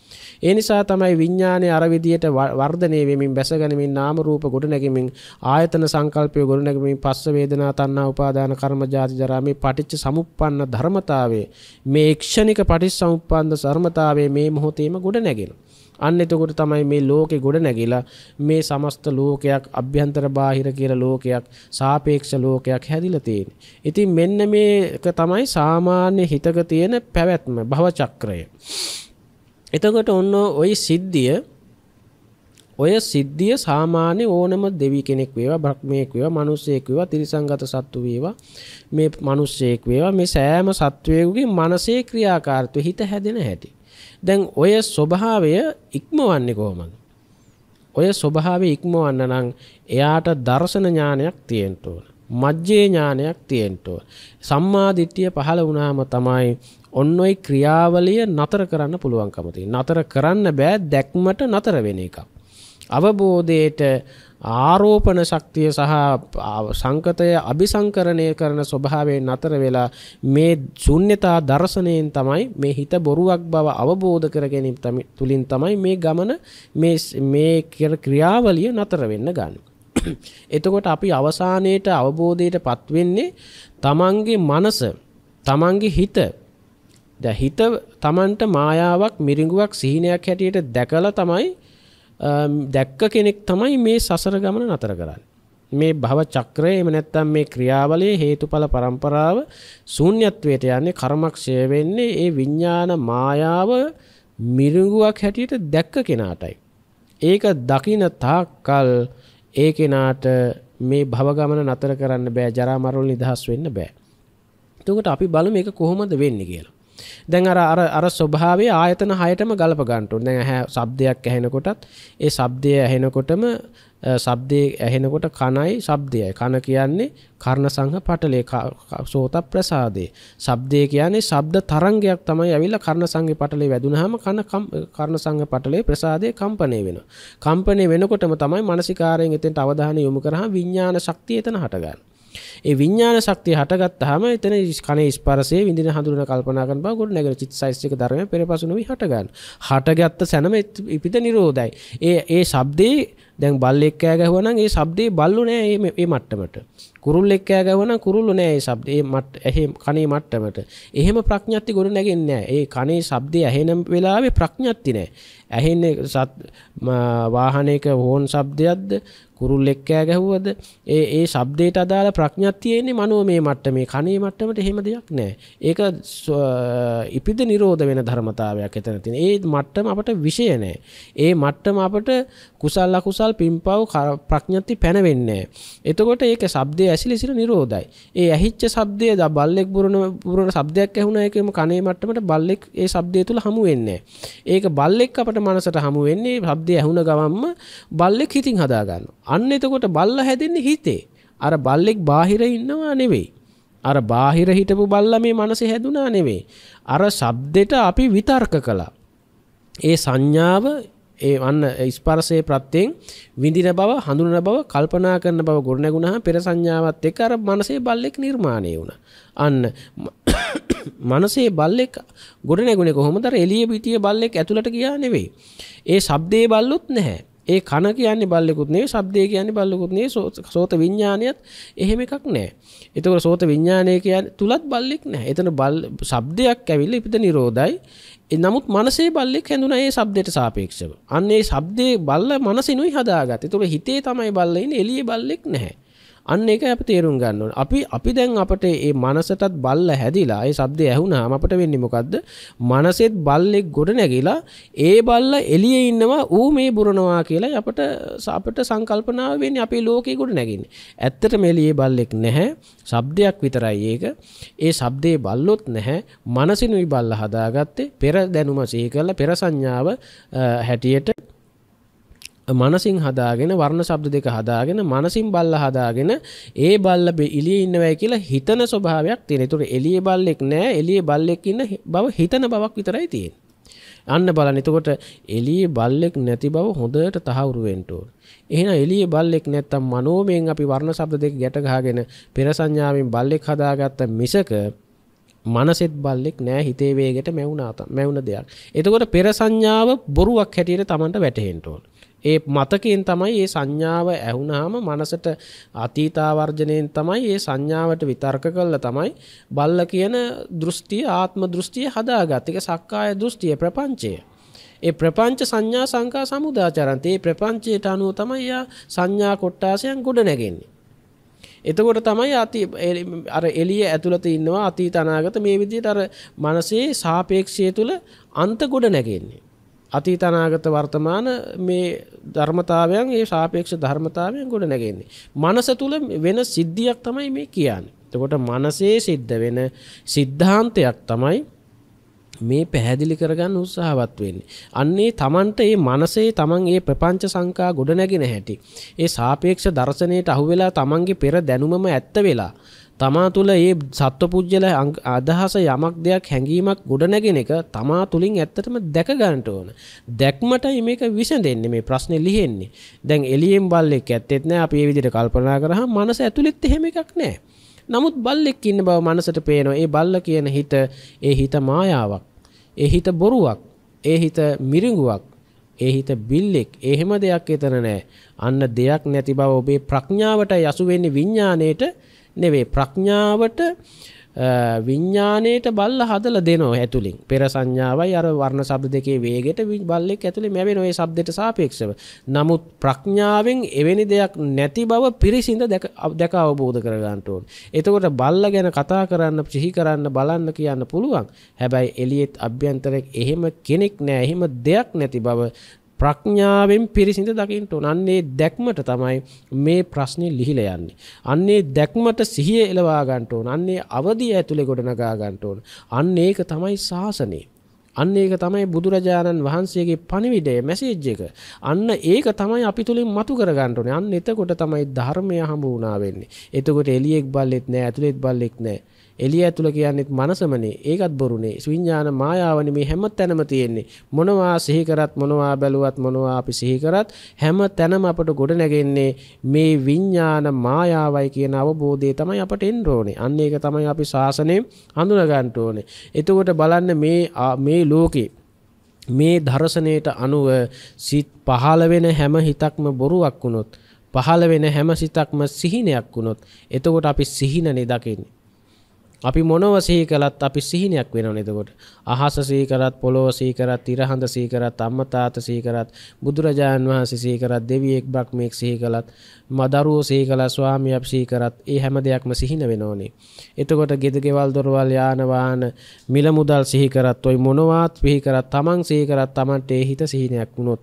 ඒ නිසා තමයි විඥානයේ අර විදියට වර්ධනය වෙමින් බැසගනිමින් නාම රූප ගොඩ නැගෙමින් ආයතන සංකල්පය ගොඩ නැගෙමින් පස්ස වේදනා තණ්හා උපාදාන කර්ම ජාති ජරා මේ පටිච්ච සමුප්පන්න ධර්මතාවයේ මේ ක්ෂණික පටිච්චසමුප්පන්න ධර්මතාවයේ මේ මොහොතේම ගොඩ නැගෙනවා. අන්න එතකොට තමයි මේ ලෝකෙ ගොඩ නැගිලා මේ සමස්ත ලෝකයක් අභ්‍යන්තර බාහිර කියලා ලෝකයක් සාපේක්ෂ ලෝකයක් හැදිලා තියෙන්නේ. ඉතින් මෙන්න මේක තමයි සාමාන්‍ය හිතක තියෙන පැවැත්ම භව චක්‍රය. එතකොට ඔන්න ওই සිද්ධිය ඔය සිද්ධිය සාමාන්‍ය ඕනම දෙවි කෙනෙක් වේවා බ්‍රහ්මයෙක් වේවා මිනිසෙක් වේවා තිරිසංගත සත්තු වේවා මේ මිනිසෙක් වේවා මේ සෑම සත්වයෙකුගේ මනසේ ක්‍රියාකාරීත්වය හිත හැදෙන හැටි. දැන් ඔය ස්වභාවය ඉක්මවන්නේ කොහොමද? ඔය ස්වභාවය ඉක්මවන්න නම් එයාට දර්ශන ඥානයක් තියෙන්න ඕන. මජ්ජේ ඥානයක් තියෙන්න ඕන. සම්මාදිට්ඨිය පහළ වුණාම තමයි ඔන්න ඔයි ක්‍රියාවලිය නතර කරන්න පුළුවන්කම තියෙන්නේ. නතර කරන්න බෑ දැක්මට නතර වෙන එකක්. අවබෝධයට ආරෝපණ ශක්තිය සහ සංකතය අභිසංකරණය කරන ස්වභාවයෙන් අතර වෙලා මේ ශුන්්‍යතා දර්ශනයෙන් තමයි මේ හිත බොරුවක් බව අවබෝධ කර ගැනීම තුලින් තමයි මේ ගමන මේ මේ ක්‍රියාවලිය නතර වෙන්න ගන්න. එතකොට අපි අවසානයේට අවබෝධයට පත්වෙන්නේ තමන්ගේ මනස තමන්ගේ හිත හිත තමන්ට මායාවක් මිරිඟුවක් සිහිනයක් හැටියට දැකලා තමයි දැක්ක කෙනෙක් තමයි මේ සසර ගමන නතර කරන්න. මේ භව චක්‍රය එම නැත්තම් මේ ක්‍රියාවලේ හේතුඵල પરම්පරාව ශූන්‍යත්වයට යන්නේ කර්මක්ෂය වෙන්නේ ඒ විඥාන මායාව මිරිඟුවක් හැටියට දැක්ක කෙනාටයි. ඒක දකින තාක්කල් ඒ කෙනාට මේ භව ගමන නතර කරන්න බෑ ජරා මරණ නිදහස් වෙන්න බෑ. එතකොට අපි බලමු මේක කොහොමද වෙන්නේ කියලා. දැන් අර අර අර ස්වභාවේ ආයතන හයටම ගලප ගන්නට ඕනේ. දැන් ඇහැ ශබ්දයක් ඇහෙනකොටත් ඒ ශබ්දය ඇහෙනකොටම ශබ්දයේ ඇහෙනකොට කනයි ශබ්දයයි. කන කියන්නේ කර්ණ සංහ පටලේ සෝත ප්‍රසාදේ. ශබ්දය කියන්නේ ශබ්ද තරංගයක් තමයි ඇවිල්ලා කර්ණ සංගේ පටලේ වැදුනහම කන කර්ණ සංහ පටලේ ප්‍රසාදේ කම්පණය වෙනවා. කම්පණය වෙනකොටම තමයි මානසිකාරයෙන් එතෙන්ට අවධානය යොමු කරාම විඥාන ශක්තිය එතන හටගන්නේ. ඒ විඤ්ඥාන ශක්තිය හටගත්හම එතන ස්කන ස්පරසේ විදින හඳුරන කල්පනාග ගොඩ නැග චිත් සයිස්්ක දරම පෙරපසුනුව හටගන්න හටගත්ත සැනම ඉපිත නිරෝධයි ඒ ඒ සබ්දේ දැන් බල්ලෙක්කෑ ගැහවන ඒ සබ්දේ බල්ලු නෑ ඒ මට්ටමට කුරුල් එක්කෑ ගැවන කුරුල්ලු නෑ සබ්දේ මට ඇහෙ කනේ මට්ටමට එහෙම ප්‍රඥත්ති ගොඩ නැගෙන්න ඒ කනේ සබ්දේ ඇහෙනම් වෙලාවේ ප්‍රඥත්ති නෑ ඇහෙන්නේ සත් වාහනයක හෝන් සබ්දයක්ද කුරුල්ලෙක් කෑ ගැහුවද ඒ ඒ ශබ්දයට අදාළ ප්‍රඥාවක් තියෙන්නේ මනෝ මේ මට්ටමේ කනේ මට්ටමට එහෙම දෙයක් නැහැ. ඒක ඉපිද නිරෝධ වෙන ධර්මතාවයක් එතන තියෙන. ඒ මට්ටම අපට විෂය නැහැ. ඒ මට්ටම අපට කුසල් අකුසල් පිම්පව් ප්‍රඥාති පැනවෙන්නේ එතකොට ඒක ශබ්දයේ ඇසිලිසිර නිරෝධයි. ඒ ඇහිච්ච ශබ්දය ද බල්ලෙක් බුරන බුරන ශබ්දයක් ඇහුණා ඒකෙම කනේ මට්ටමට බල්ලෙක් ඒ ශබ්දය තුල හමු වෙන්නේ ඒක බල්ලෙක් අපට මනසට හමු වෙන්නේ ශබ්දය ඇහුණ ගමන්ම බල්ලෙක් හිතින් හදා ගන්නවා. අන්න එතකොට බල්ල හැදෙන්නේ හිතේ. අර බල්ලෙක් බාහිර ඉන්නවා නෙවෙයි. අර බාහිර හිටපු බල්ලා මේ මනසේ හැදුනා නෙවෙයි. අර ශබ්දෙට අපි විතර්ක කළා. ඒ සංඥාව ඒ අන්න ස්පර්ශයේ ප්‍රත්‍යයෙන් විඳින බව, හඳුනන බව, කල්පනා කරන බව ගොඩනැගුණාම පෙර සංඥාවත් එක්ක අර මනසේ බල්ලෙක් නිර්මාණය වුණා. අන්න (coughs) මනසේ බල්ලෙක් ගොඩනැගුණේ කොහොමද? අර එළිය පිටියේ බල්ලෙක් ඇතුළට ගියා නෙවෙයි. ඒ ශබ්දයේ බල්ලොත් නැහැ. ඒ කන කියන්නේ බල්ලෙකුත් නෙවෙයි ශබ්දය කියන්නේ බල්ලෙකුත් නෙවෙයි සෝත විඥානියත් එහෙම එකක් නැහැ. එතකොට සෝත විඥානය කියන්නේ තුලත් බල්ලෙක් නැහැ. එතන බල් ශබ්දයක් ඇවිල්ලා ඉපිට නිරෝධයි. නමුත් මනසේ බල්ලෙක් හැඳුනා ඒ ශබ්දයට සාපේක්ෂව. අන්න ඒ ශබ්දේ බල්ල මනසිනුයි හදාගත්තේ. ඒතකොට හිතේ තමයි බල්ල ඉන්නේ එළියේ බල්ලෙක් නැහැ. අන්න ඒක අප තේරුම් ගන්නවන අපි අපි දැන් අපට ඒ මනසටත් බල්ල හැදිලා ඒ සබ්දය ඇහුුණාම අපට වෙන්න මොකක්ද මනසෙත් බල්ලෙක් ගොඩ නැගිලා ඒ බල්ල එලිය ඉන්නවා ඌ මේ බුරනවා කියලා අපට සපට සංකල්පනාව වෙන්න අපි ලෝකෙ ගොඩ නැගින් ඇත්තට මෙලියේ බල්ලෙක් නැහැ සබ්දයක් විතරයි ඒක ඒ සබ්දේ බල්ලොත් නැහැ මනසිනුයි බල්ල හදාගත්තේ පෙර දැනුම සීකල්ල පෙර සංඥාව හැටියට මනසින් හදාගෙන වර්ණ ශබ්ද දෙක හදාගෙන මනසින් බල්ල හදාගෙන ඒ බල්ල එළියේ ඉන්නවයි කියලා හිතන ස්වභාවයක් තියෙන. ඒතර එළියේ බල්ලෙක් නෑ එළියේ බල්ලෙක් ඉන්න බව හිතන බවක් විතරයි තියෙන්නේ. අන්න බලන්න. එතකොට එළියේ බල්ලෙක් නැති බව හොඳට තහවුරු වෙන්න ඕන. එහෙනම් එළියේ බල්ලෙක් නැත්තම් මනෝමයෙන් අපි වර්ණ ශබ්ද දෙක ගැට ගහගෙන පෙර සංඥාවෙන් බල්ලෙක් හදාගත්ත මිසක මනසෙත් බල්ලෙක් නෑ හිතේ වේගයට මැවුණා මැවුණ දෙයක්. එතකොට පෙර සංඥාව බොරුවක් හැටියට Tamanට වැටහෙන්න ඕන. ඒ මතකයෙන් තමයි ඒ සංඥාව ඇහුනහම මනසට අතීතාවර්ජනයෙන් තමයි ඒ සංඥාවට විතර්ක කළා තමයි බල්ල කියන දෘෂ්ටිය ආත්ම දෘෂ්ටිය හදාගත්. ඒක සක්කාය දෘෂ්ටිය ප්‍රපංචය. ඒ ප්‍රපංච සංඥා සංකා සමුදාචරන්තේ ප්‍රපංචයට අනුව තමයි සංඥා කොට්ටාසයන් ගොඩ නැගෙන්නේ. එතකොට තමයි අති අර එළිය ඇතුළත ඉන්නවා අතීත අනාගත මේ විදිහට අර මනසේ සාපේක්ෂය තුල අන්ත ගොඩ නැගෙන්නේ. අතීත අනාගත වර්තමාන මේ ධර්මතාවයන් ඒ සාපේක්ෂ ධර්මතාවයන් ගොඩ නැගෙන්නේ. මනස තුල වෙන සිද්ධියක් තමයි මේ කියන්නේ. එතකොට මනසේ සිද්ධ වෙන સિદ્ધාන්තයක් තමයි මේ පැහැදිලි කරගන්න උත්සාහවත් වෙන්නේ. අන්නේ තමන්ට මේ මනසේ තමන් මේ ප්‍රපංච සංකා ගොඩ නැගෙන හැටි. ඒ සාපේක්ෂ දර්ශනයට අහුවෙලා තමන්ගේ පෙර දැනුමම ඇත්ත වෙලා තමා තුළ ඒ සත්ව පුද්ගල අදහස යමක් දෙයක් හැඟීමක් ගොඩනැගෙන එක තමා තුළින් ඇත්තටම දැකගන්නට ඕන. දැක්මට මේක විසඳ දෙන්නේ මේ ප්‍රශ්නේ ලිහෙන්නේ. දැන් එලියෙන් බල්ලෙක් ඇත්තෙත් නෑ අපි ඒ විදිහට කල්පනා කරාම මනස ඇතුළෙත් එහෙම එකක් නෑ. නමුත් බල්ලෙක් ඉන්න බව මනසට පේනවා. ඒ බල්ල කියන හිත ඒ හිත මායාවක්. ඒ හිත බොරුවක්. ඒ හිත මිරිඟුවක්. ඒ හිත බිල්ලෙක් එහෙම දෙයක් එතන නෑ. අන්න දෙයක් නැති බව ඔබේ ප්‍රඥාවට යසු වෙන්නේ විඥාණයට නෙවේ ප්‍රඥාවට විඤ්ඥානයට බල්ල හදල දෙනෝ ඇතුළින් පෙර සංඥාවයි අර වර්ණ සබ් දෙකේ වේගෙට බල්ලෙක් ඇතුළි මැව නොේ සබ්දට සාපේක්ෂව නමුත් ප්‍රඥාවෙන් එවැනි දෙයක් නැති බව පිරිසිඳ දැක අවබෝධ කරගන්නටඕන් එතකොට බල්ල ගැන කතා කරන්න සිහි කරන්න බලන්න කියන්න පුළුවන් හැබැයි එලියෙත් අභ්‍යන්තරෙක් එහෙම කෙනෙක් නෑ එහෙම දෙයක් නැති බව ප්‍රඥාවෙන් පිරිසිඳ දකින්න ඕන. අන්නේ දැක්මට තමයි මේ ප්‍රශ්නේ ලිහිලා යන්නේ. අන්නේ දැක්මට සිහිය එලවා ගන්න ඕන. අන්නේ අවදිය ඇතුලේ ගොඩනගා ගන්න ඕන. අන්න ඒක තමයි ශාසනේ. අන්න ඒක තමයි බුදුරජාණන් වහන්සේගේ පණිවිඩය මැසේජ් එක. අන්න ඒක තමයි අපි තුලින් මතු කර ගන්න ඕනේ. අන්න එතකොට තමයි ධර්මය හම්බ වුණා වෙන්නේ. එතකොට එළියෙක් බල්ලෙක් නැහැ, ඇතුලෙත් බල්ලෙක් නැහැ. එළිය ඇතුළ කියන්නෙත් මනසමනේ. ඒකත් බොරුනේ. විඥාන මායාවනේ මේ හැම තැනම තියෙන්නේ. මොනවා සිහි කරත් මොනවා බැලුවත් මොනවා අපි සිහි කරත් හැම තැනම අපට ගොඩ නැගෙන්නේ මේ විඥාන මායාවයි කියන අවබෝධය තමයි අපට එන්න ඕනේ. අන්න ඒක තමයි අපි ශාසනයෙන් හඳුනා ගන්න ඕනේ. එතකොට බලන්න මේ මේ ලෝකේ මේ දර්ශනයට අනුව සිත් පහළ වෙන හැම හිතක්ම බොරුවක් වුණොත් පහළ වෙන හැම සිතක්ම සිහිනයක් වුණොත් එතකොට අපි සිහිනනේ දකින්නේ අපි මොනව සිහි කළත් අපි සිහිනයක් වෙනවනේ එතකොට. අහස සිහි කරත්, පොළොව සිහි කරත්, ඉර හඳ සිහි කරත්, අම්මා තාත්තා සිහි කරත්, බුදුරජාන් වහන්සේ සිහි කරත්, දෙවියෙක් බ්‍රහ්මෙක් සිහි කළත්, මදරුවෝ සිහි කළත්, ස්වාමියක් සිහි කරත්, ඒ හැම දෙයක්ම සිහින වෙනවනේ. එතකොට ගෙද ගෙවල් දොරවල් යාන වාහන මිල මුදල් සිහි කරත්, ওই මොනවත් සිහි කරත්, Taman සිහි කරත්, Tamanට ඒ හිත සිහිනයක් වුණොත්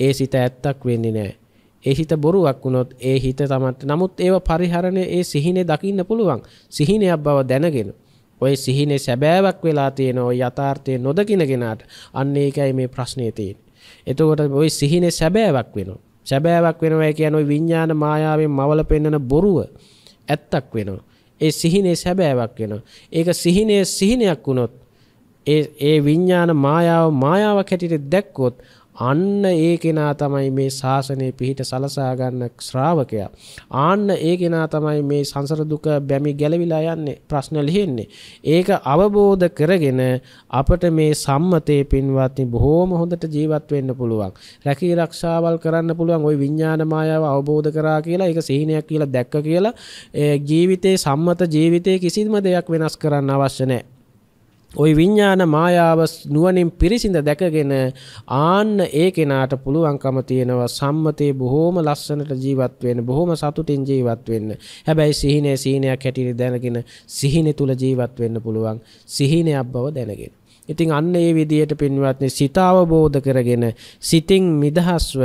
ඒ සිත ඇත්තක් වෙන්නේ නැහැ. ඒ හිත බොරුවක් වුණොත් ඒ හිත තමත් නමුත් ඒව පරිහරණය ඒ සිහිනේ දකින්න පුළුවන් සිහිනයක් බව දැනගෙන ඔය සිහිනේ සැබෑවක් වෙලා තියෙන ඔය යථාර්ථය නොදකින කෙනාට අන්න ඒකයි මේ ප්‍රශ්නේ තියෙන්නේ එතකොට ඔය සිහිනේ සැබෑවක් වෙනවා සැබෑවක් වෙනවා කියන ඔය විඥාන මායාවෙන් මවල පෙන්නන බොරුව ඇත්තක් වෙනවා ඒ සිහිනේ සැබෑවක් වෙනවා ඒක සිහිනේ සිහිනයක් වුණොත් ඒ ඒ විඥාන මායාව මායාවක් හැටියට දැක්කොත් අන්න ඒ කෙනා තමයි මේ ශාසනය පිහිට සලසා ගන්න ශ්‍රාවකයා. ආන්න ඒ කෙනා තමයි මේ සංසර දුක බැමි ගැලවිලා යන්නේ ප්‍රශ්න ලියන්නේ. ඒක අවබෝධ කරගෙන අපට මේ සම්මතයේ පින්වත්නි බොහෝම හොඳට ජීවත් වෙන්න පුළුවන්. රැකී රක්ෂාවල් කරන්න පුළුවන් ওই විඥාන මායාව අවබෝධ කරා කියලා ඒක සීනයක් කියලා දැක්ක කියලා ජීවිතේ සම්මත ජීවිතේ කිසිම දෙයක් වෙනස් කරන්න අවශ්‍ය නැහැ. ඔයි විඤ්ඥාන මායාව නුවනින් පිරිසිඳ දැකගෙන ආන්න ඒ කෙනාට පුළුවන්කම තියෙනවා සම්මතයේ බොහෝම ලස්සනට ජීවත්වෙන් බොහොම සතුටින් ජීවත්වෙන්න හැබැයි සිහිනය සීනයක් හැටිරි දැනගෙන සිහිනි තුළ ජීවත්වෙන්න පුළුවන් සිහිනයක් බව දැනගෙන. ඉතින් අන්න ඒ විදියට පින්වත්නි සිත අවබෝධ කරගෙන සිතින් මිදහස්ව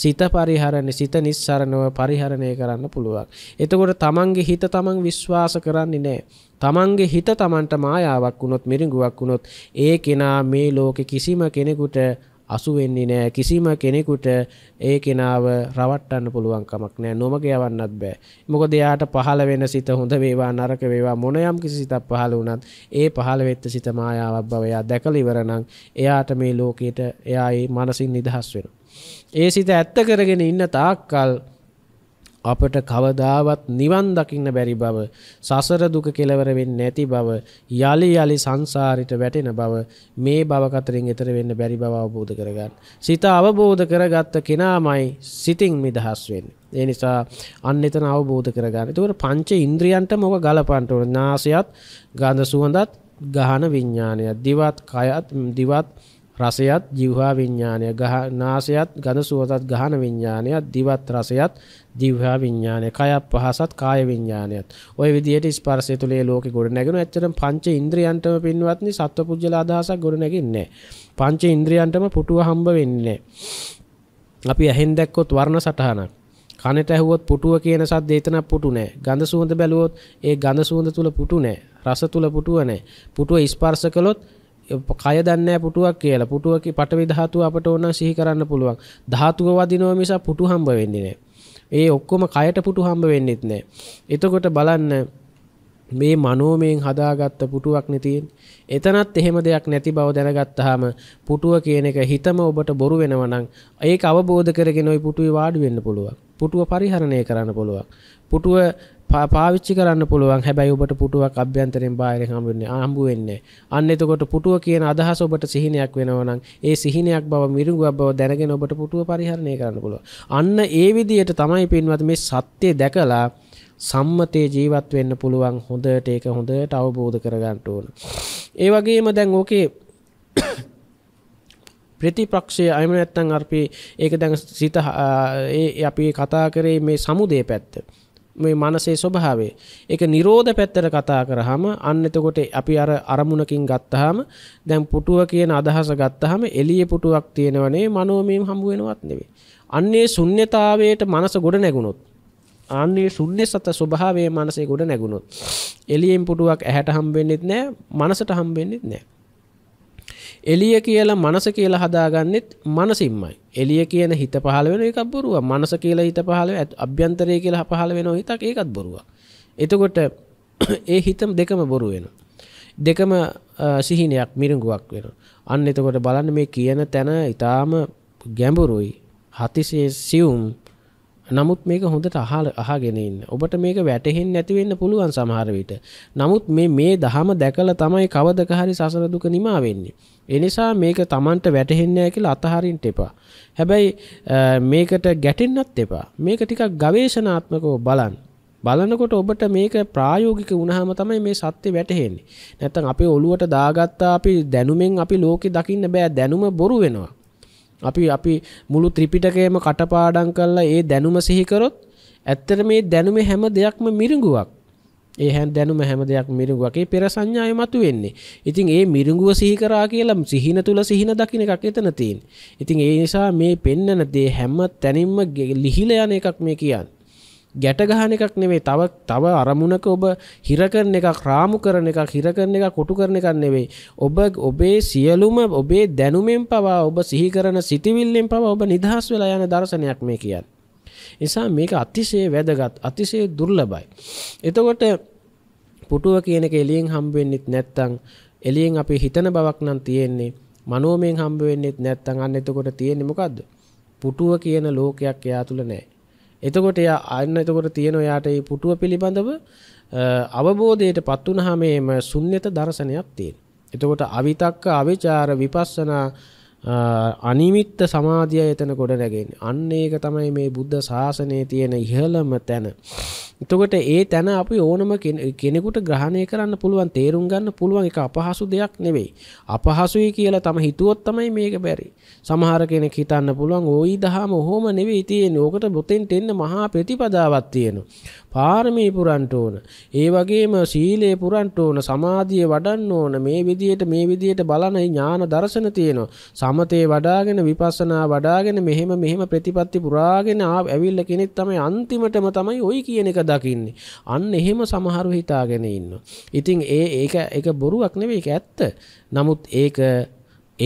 සිත පරිහරණය සිත නිස්සරණව පරිහරණය කරන්න පුළුවන්. එතකොට තමන්ගේ හිත තමන් විශ්වාස කරන්නේ නැහැ. තමන්ගේ හිත තමන්ට මායාවක් වුණොත් මිරිඟුවක් වුණොත් ඒ කෙනා මේ ලෝකෙ කිසිම කෙනෙකුට අසු වෙන්නේ නෑ කිසිම කෙනෙකුට ඒ කෙනාව රවට්ටන්න පුළුවන් කමක් නෑ නොමග යවන්නත් බෑ. මොකද එයාට පහළ වෙන සිත හොඳ වේවා නරක වේවා මොන යම් කිසි සිතක් පහළ වුණත් ඒ පහළ වෙච්ච සිත මායාවක් බව එයා දැකලා ඉවර නම් එයාට මේ ලෝකෙට එයා ඒ මනසින් නිදහස් වෙනවා. ඒ සිත ඇත්ත කරගෙන ඉන්න තාක්කල් අපට කවදාවත් නිවන් දකින්න බැරි බව සසර දුක කෙලවර වෙන්නේ නැති බව යලි යලි සංසාරිට වැටෙන බව මේ බව කතරින් ඈතර වෙන්න බැරි බව අවබෝධ කරගන්න. සිත අවබෝධ කරගත්ත කෙනාමයි සිතින් මිදහස් වෙන්නේ. ඒ නිසා අන්න එතන අවබෝධ කරගන්න. ඒකෝර පංච ඉන්ද්‍රියන්ටම ඔබ ගලපන්න ඕන. නාසයත්, ගඳ සුවඳත්, ගහන විඥානයත්, දිවත්, කයත්, දිවත් රසයත් ජීවහා විඤ්ඥානය නාසයත් ගඳ සුවතත් ගහන විඤ්ඥානයත් දිවත් රසයත් දිවහා විඤ්ඥානය කයත් පහසත් කාය විඤ්ඥානයත් ඔය විදිට ස්පර්සය තුළේ ලෝක ගොඩ නැගෙන ඇත්තට පංච ඉන්ද්‍රියන්ටම පින්වත්නි සත්ව පුද්ජල අදහසක් ගොඩ නැගින්නේ පංච ඉන්ද්‍රියන්ටම පුටුව හම්බ වෙන්නේ අපි ඇහෙන් දැක්කොත් වර්ණ සටහනක් කනට ඇහුවොත් පුටුව කියන සද්දේ එතන පුටු නෑ. ගඳ සුවඳ බැලුවොත් ඒ ගඳ සුවඳ තුල පුටු නෑ. රස තුල පුටුව නෑ. පුටුව ස්පර්ශ කළොත් කය දන්නේ පුටුවක් කියලා පුටුවක පටවි ධාතුව අපට ඕන සිහි කරන්න පුළුවන් ධාතුව වදිනවා මිස පුටු හම්බ වෙන්නේ නැහැ. ඒ ඔක්කොම කයට පුටු හම්බ වෙන්නෙත් නැහැ. එතකොට බලන්න මේ මනෝමයෙන් හදාගත්ත පුටුවක් නෙතින් එතනත් එහෙම දෙයක් නැති බව දැනගත්තාම පුටුව කියන එක හිතම ඔබට බොරු වෙනවා නම් ඒක අවබෝධ කරගෙන ওই පුටුවේ වාඩි වෙන්න පුළුවන්. පුටුව පරිහරණය කරන්න පුළුවන්. පුටුව පාවිච්චි කරන්න පුළුවන් හැබැයි ඔබට පුටුවක් අභ්‍යන්තරෙන් බාහිර හම්බෙන්නේ හම්බු වෙන්නේ. අන්න එතකොට පුටුව කියන අදහස ඔබට සිහිනයක් වෙනවා නම් ඒ සිහිනයක් බව මිරිඟුවක් බව දැනගෙන ඔබට පුටුව පරිහරණය කරන්න පුළුවන්. අන්න ඒ විදිහට තමයි පින්වත් මේ සත්‍ය දැකලා සම්මතයේ ජීවත් වෙන්න පුළුවන් හොඳට ඒක හොඳට අවබෝධ කරගන්න ඕන. ඒ වගේම දැන් ඕකේ (coughs) ප්‍රතිපක්ෂය අයම නැත්තම් අපි ඒක දැන් සිත ඒ අපි කතා කරේ මේ සමුදේ පැත්ත. මේ මනසේ ස්වභාවය. ඒක නිරෝධ පැත්තට කතා කරාම අන්න එතකොට අපි අර අරමුණකින් ගත්තාම දැන් පුටුව කියන අදහස ගත්තාම එළියේ පුටුවක් තියෙනවනේ මනෝමයම හම්බ වෙනවත් නෙවෙයි. අන්නේ ශුන්්‍යතාවයට මනස ගොඩ නැගුණොත් ආන්නේ ශුන්‍ය සත ස්වභාවයේ මනසේ ගොඩ නැගුණොත් එළියෙන් පුටුවක් ඇහැට හම්බ වෙන්නෙත් නැහැ මනසට හම්බ වෙන්නෙත් නැහැ. එලිය කියලා මනස කියලා හදාගන්නෙත් මනසින්මයි. එලිය කියන හිත පහළ වෙන එකක් බොරුවක්. මනස කියලා හිත පහළ අභ්‍යන්තරය කියලා පහළ වෙන හිතක් ඒකත් බොරුවක්. එතකොට (clears throat) ඒ හිත දෙකම බොරු වෙනවා. දෙකම සිහිනයක් මිරිඟුවක් වෙනවා. අන්න එතකොට බලන්න මේ කියන තැන ඊටාම ගැඹුරුයි. හතිසේ සියුම් නමුත් මේක හොඳට අහල අහගෙන ඉන්න. ඔබට මේක වැටහෙන්නේ නැති වෙන්න පුළුවන් සමහර විට. නමුත් මේ මේ දහම දැකලා තමයි කවදක හරි සසර දුක නිමා වෙන්නේ. ඒ නිසා මේක Tamanට වැටහෙන්නේ නැහැ කියලා අතහරින්න එපා. හැබැයි මේකට ගැටෙන්නත් එපා. මේක ටිකක් ගවේෂණාත්මකව බලන්න. බලනකොට ඔබට මේක ප්‍රායෝගික වුණාම තමයි මේ සත්‍ය වැටහෙන්නේ. නැත්තම් අපි ඔළුවට දාගත්තා අපි දැනුමෙන් අපි ලෝකේ දකින්න බෑ දැනුම බොරු වෙනවා. අපි අපි මුළු ත්‍රිපිටකයම කටපාඩම් කළා ඒ දැනුම සිහිකරොත් ඇත්තට මේ දැනුම හැම දෙයක්ම මිරිඟුවක්. ඒ හැන් දැනුම හැම දෙයක් මිරිඟුවක්. ඒ පෙර සංඥාය මතුවෙන්නේ. ඉතින් ඒ මිරිඟුව සිහි කරා කියලා සිහින තුල සිහින දකින්න එකක් එතන තියෙන්නේ. ඉතින් ඒ නිසා මේ පෙන්නන දේ හැම තැනින්ම ලිහිලා යන එකක් මේ කියන්නේ. ගැට ගහන එකක් නෙවෙයි තව තව අරමුණක ඔබ හිර කරන එකක් රාමු කරන එකක් හිර කරන එකක් කොටු කරන එකක් නෙවෙයි ඔබ ඔබේ සියලුම ඔබේ දැනුමෙන් පවා ඔබ සිහි කරන සිටිවිල්ලෙන් පවා ඔබ නිදහස් වෙලා යන දර්ශනයක් මේ කියන්නේ. නිසා මේක අතිශය වැදගත් අතිශය දුර්ලභයි. එතකොට පුටුව කියන එක එළියෙන් හම්බ වෙන්නෙත් නැත්නම් එළියෙන් අපි හිතන බවක් නම් තියෙන්නේ මනෝමයෙන් හම්බ වෙන්නෙත් නැත්නම් අන්න එතකොට තියෙන්නේ මොකද්ද? පුටුව කියන ලෝකයක් එයා තුල නැහැ. එතකොට එයා අන්න එතකොට තියෙන ඔයාට මේ පුටුව පිළිබඳව අවබෝධයට පත් වුනහමේම ශුන්්‍යත දර්ශනයක් තියෙන. එතකොට අවිතක්ක අවිචාර විපස්සනා අනිමිත්ත සමාධිය එතන ගොඩ නැගෙන්නේ. අන්න ඒක තමයි මේ බුද්ධ ශාසනයේ තියෙන ඉහළම තැන. එතකොට ඒ තැන අපි ඕනම කෙනෙකුට ග්‍රහණය කරන්න පුළුවන් තේරුම් ගන්න පුළුවන් එක අපහසු දෙයක් නෙවෙයි. අපහසුයි කියලා තම හිතුවොත් තමයි මේක බැරි. සමහර කෙනෙක් හිතන්න පුළුවන් ওই දහම ඔහොම නෙවෙයි තියෙන්නේ. ඕකට බොතෙන්ට එන්න මහා ප්‍රතිපදාවක් තියෙනවා. පාරමී පුරන්ට ඕන. ඒ වගේම සීලය පුරන්ට ඕන, සමාධිය වඩන්න ඕන. මේ විදියට මේ විදියට බලන ඥාන දර්ශන තියෙනවා. සමතේ වඩාගෙන විපස්සනා වඩාගෙන මෙහෙම මෙහෙම ප්‍රතිපatti පුරාගෙන ආව ඇවිල්ලා කෙනෙක් තමයි අන්තිමටම තමයි ওই කියන එක දකින්නේ. අන්න එහෙම සමහරු හිතාගෙන ඉන්නවා. ඉතින් ඒ ඒක ඒක බොරුවක් නෙවෙයි ඒක ඇත්ත. නමුත් ඒක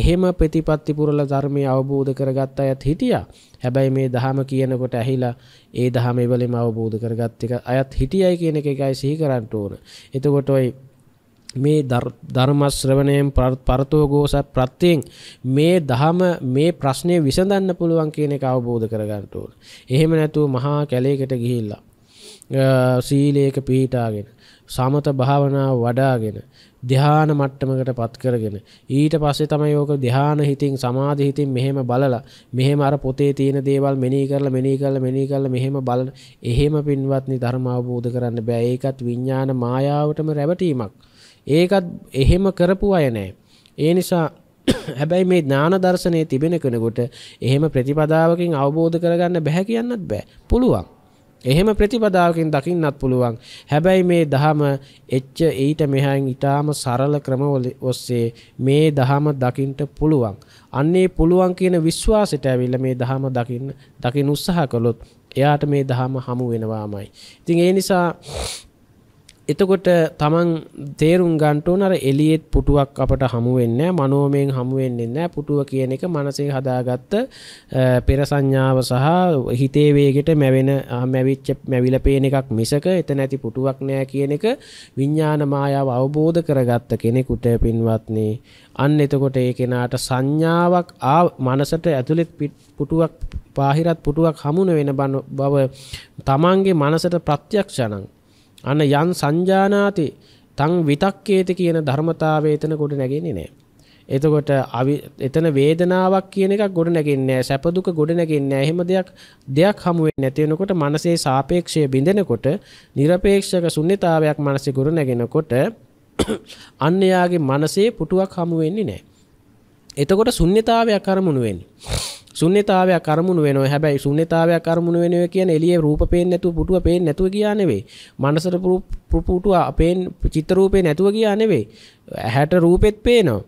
එහෙම ප්‍රතිපත්ති පුරල ධර්මය අවබෝධ කරගත්ත අයත් හිටියා. හැබැයි මේ දහම කියනකොට ඇහිලා ඒ දහම එවලෙම අවබෝධ කරගත්ත එක අයත් හිටියයි කියන එක එකයි සිහි කරන්න ඕන. එතකොට ඔයි මේ ධර්ම ශ්‍රවණයෙන් පරතෝගෝස ප්‍රත්‍යයෙන් මේ දහම මේ ප්‍රශ්නේ විසඳන්න පුළුවන් කියන එක අවබෝධ කරගන්න ඕන. එහෙම නැතුව මහා කැලේකට ගිහිල්ලා සීලයක පිහිටාගෙන සමත භාවනාව වඩාගෙන ධ්‍යාන මට්ටමකට පත් කරගෙන ඊට පස්සේ තමයි ඕක ධ්‍යාන හිතින් සමාධි හිතින් මෙහෙම බලලා මෙහෙම අර පොතේ තියෙන දේවල් මෙනෙහි කරලා මෙනෙහි කරලා මෙනෙහි කරලා මෙහෙම බලන එහෙම පින්වත්නි ධර්ම අවබෝධ කරන්න බෑ ඒකත් විඥාන මායාවටම රැවටීමක් ඒකත් එහෙම කරපු අය නෑ ඒ නිසා (coughs) හැබැයි මේ ඥාන දර්ශනයේ තිබෙන කෙනෙකුට එහෙම ප්‍රතිපදාවකින් අවබෝධ කරගන්න බෑ කියන්නත් බෑ පුළුවන් එහෙම ප්‍රතිපදාවකින් දකින්නත් පුළුවන්. හැබැයි මේ දහම එච්ච ඊට මෙහායින් ඊටාම සරල ක්‍රමවල ඔස්සේ මේ දහම දකින්ට පුළුවන්. අන්නේ පුළුවන් කියන විශ්වාසයට ඇවිල්ලා මේ දහම දකින්න දකින්න උත්සාහ කළොත් එයාට මේ දහම හමු වෙනවාමයි. ඉතින් ඒ නිසා එතකොට තමන් තේරුම් ගන්ටෝ නර එලියෙත් පුටුවක් අපට හමුවෙන්න මනෝමයෙන් හමුවෙන්න්න පුටුව කියන එක මනසේ හදාගත්ත පෙරසඥාව සහ හිතේවේගෙට මැවෙන මැවිච්ච මැවිල පේන එකක් මිසක එත නැති පුටුවක් නෑ කියන එක විඤ්ඥාන මායාව අවබෝධ කරගත්ත කෙනෙකුට පින්වත්න්නේ අන්න එතකොට ඒ කෙනාට සංඥාවක් ආ මනසට ඇතුළෙත් පුටුවක් පාහිරත් පුටුවක් හමුණ වෙන බව තමන්ගේ මනසට ප්‍රත්‍යක්ෂණං අන්න යන් සංජානාති තං විතක්කේති කියන ධර්මතාවය එතන ගොඩ නැගෙන්නේ නැහැ. එතකොට එතන වේදනාවක් කියන එකක් ගොඩ නැගෙන්නේ නැහැ. සැප දුක ගොඩ නැගෙන්නේ නැහැ. එහෙම දෙයක් දෙයක් හමු වෙන්නේ නැති වෙනකොට මනසේ සාපේක්ෂය බිඳෙනකොට নিরপেক্ষක ශුන්්‍යතාවයක් මනසේ ගොඩ නැගෙනකොට (clears throat) අන්න යාගේ මනසේ පුටුවක් හමු වෙන්නේ නැහැ. එතකොට ශුන්්‍යතාවයක් අරමුණු වෙන්නේ. ශුන්්‍යතාවයක් අරමුණු වෙනවා. හැබැයි ශුන්්‍යතාවයක් අරමුණු වෙනවා කියන්නේ එළියේ රූප පේන්නේ නැතුව පුටුව පේන්නේ නැතුව කියා නෙවෙයි. මනසට පුටුව අපේන් චිත්ත රූපේ නැතුව කියා නෙවෙයි. ඇහැට රූපෙත් පේනවා.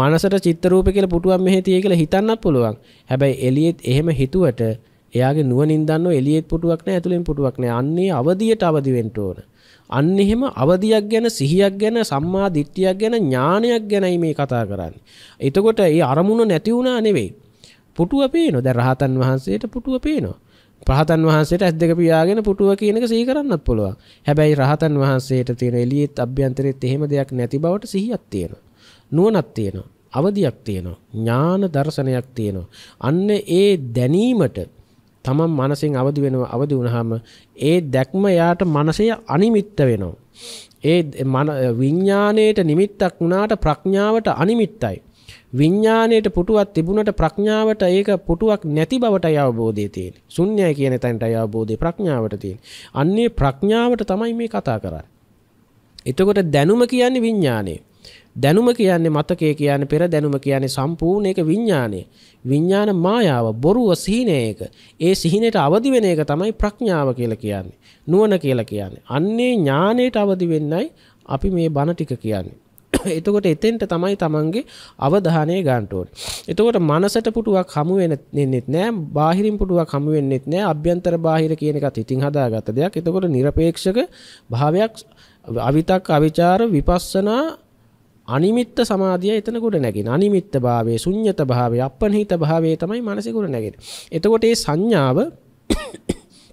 මනසට චිත්ත රූපේ කියලා පුටුවක් මෙහෙ තියේ කියලා හිතන්නත් පුළුවන්. හැබැයි එළියෙත් එහෙම හිතුවට එයාගේ නුවණින් දන්නෝ එළියෙත් පුටුවක් නැහැ ඇතුළෙන් පුටුවක් නැහැ. අන්නේ අවදියට අවදි වෙන්න ඕන. අන්න එහෙම අවදියක් ගැන සිහියක් ගැන සම්මා දිට්ඨියක් ගැන ඥානයක් ගැනයි මේ කතා කරන්නේ. එතකොට ඒ අරමුණ නැති වුණා නෙවෙයි. පුටුව පේනවා දැන් රහතන් වහන්සේට පුටුව පේනවා රහතන් වහන්සේට ඇස් දෙක පියාගෙන පුටුව කියන එක සිහි කරන්නත් පුළුවන් හැබැයි රහතන් වහන්සේට තියෙන එළියෙත් අභ්‍යන්තරෙත් එහෙම දෙයක් නැති බවට සිහියක් තියෙනවා නුවණක් තියෙනවා අවදියක් තියෙනවා ඥාන දර්ශනයක් තියෙනවා අන්න ඒ දැනීමට තමන් මනසින් අවදි වෙනවා අවදි වුණාම ඒ දැක්ම යාට මනසේ අනිමිත්ත වෙනවා. ඒ විඥාණයට නිමිත්තක් වුණාට ප්‍රඥාවට අනිමිත්තයි. විඥාණයට පුටුවක් තිබුණට ප්‍රඥාවට ඒක පුටුවක් නැති බවටයි අවබෝධය තියෙන්නේ. ශුන්‍යයි කියන තැනටයි අවබෝධය ප්‍රඥාවට තියෙන්නේ. අන්නේ ප්‍රඥාවට තමයි මේ කතා කරන්නේ. එතකොට දැනුම කියන්නේ විඥාණය. දැනුම කියන්නේ මතකය කියන්නේ පෙර දැනුම කියන්නේ සම්පූර්ණ ඒක විඥාණය. විඥාන මායාව බොරුව සිහිනයක. ඒ සිහිනයට අවදි වෙන එක තමයි ප්‍රඥාව කියලා කියන්නේ. නුවණ කියලා කියන්නේ. අන්නේ ඥාණයට අවදි වෙන්නයි අපි මේ බණ ටික කියන්නේ. (coughs) එතකොට එතෙන්ට තමයි තමන්ගේ අවධානය ගන්ටෝන්. එතකොට මනසට පුටුවක් හමුවෙන නෙන්නෙත් නෑ බාහිරින් පුටුවක් හමුවෙන්නෙත් නෑ අභ්‍යන්තර බාහිර කියන එකත් ඉතිං හදා ගත දෙයක් එතකොට නිරපේක්ෂක භාවයක් අවිතක් අවිචාර විපස්සනා අනිමිත්ත සමාධිය එතන ගොඩ නැගෙන අනිමිත්ත භාවයේ ශුන්්‍යත භාවයේ අපනහිත භාවයේ තමයි මනසේ ගොඩ නැගෙන. එතකොට මේ සංඥාව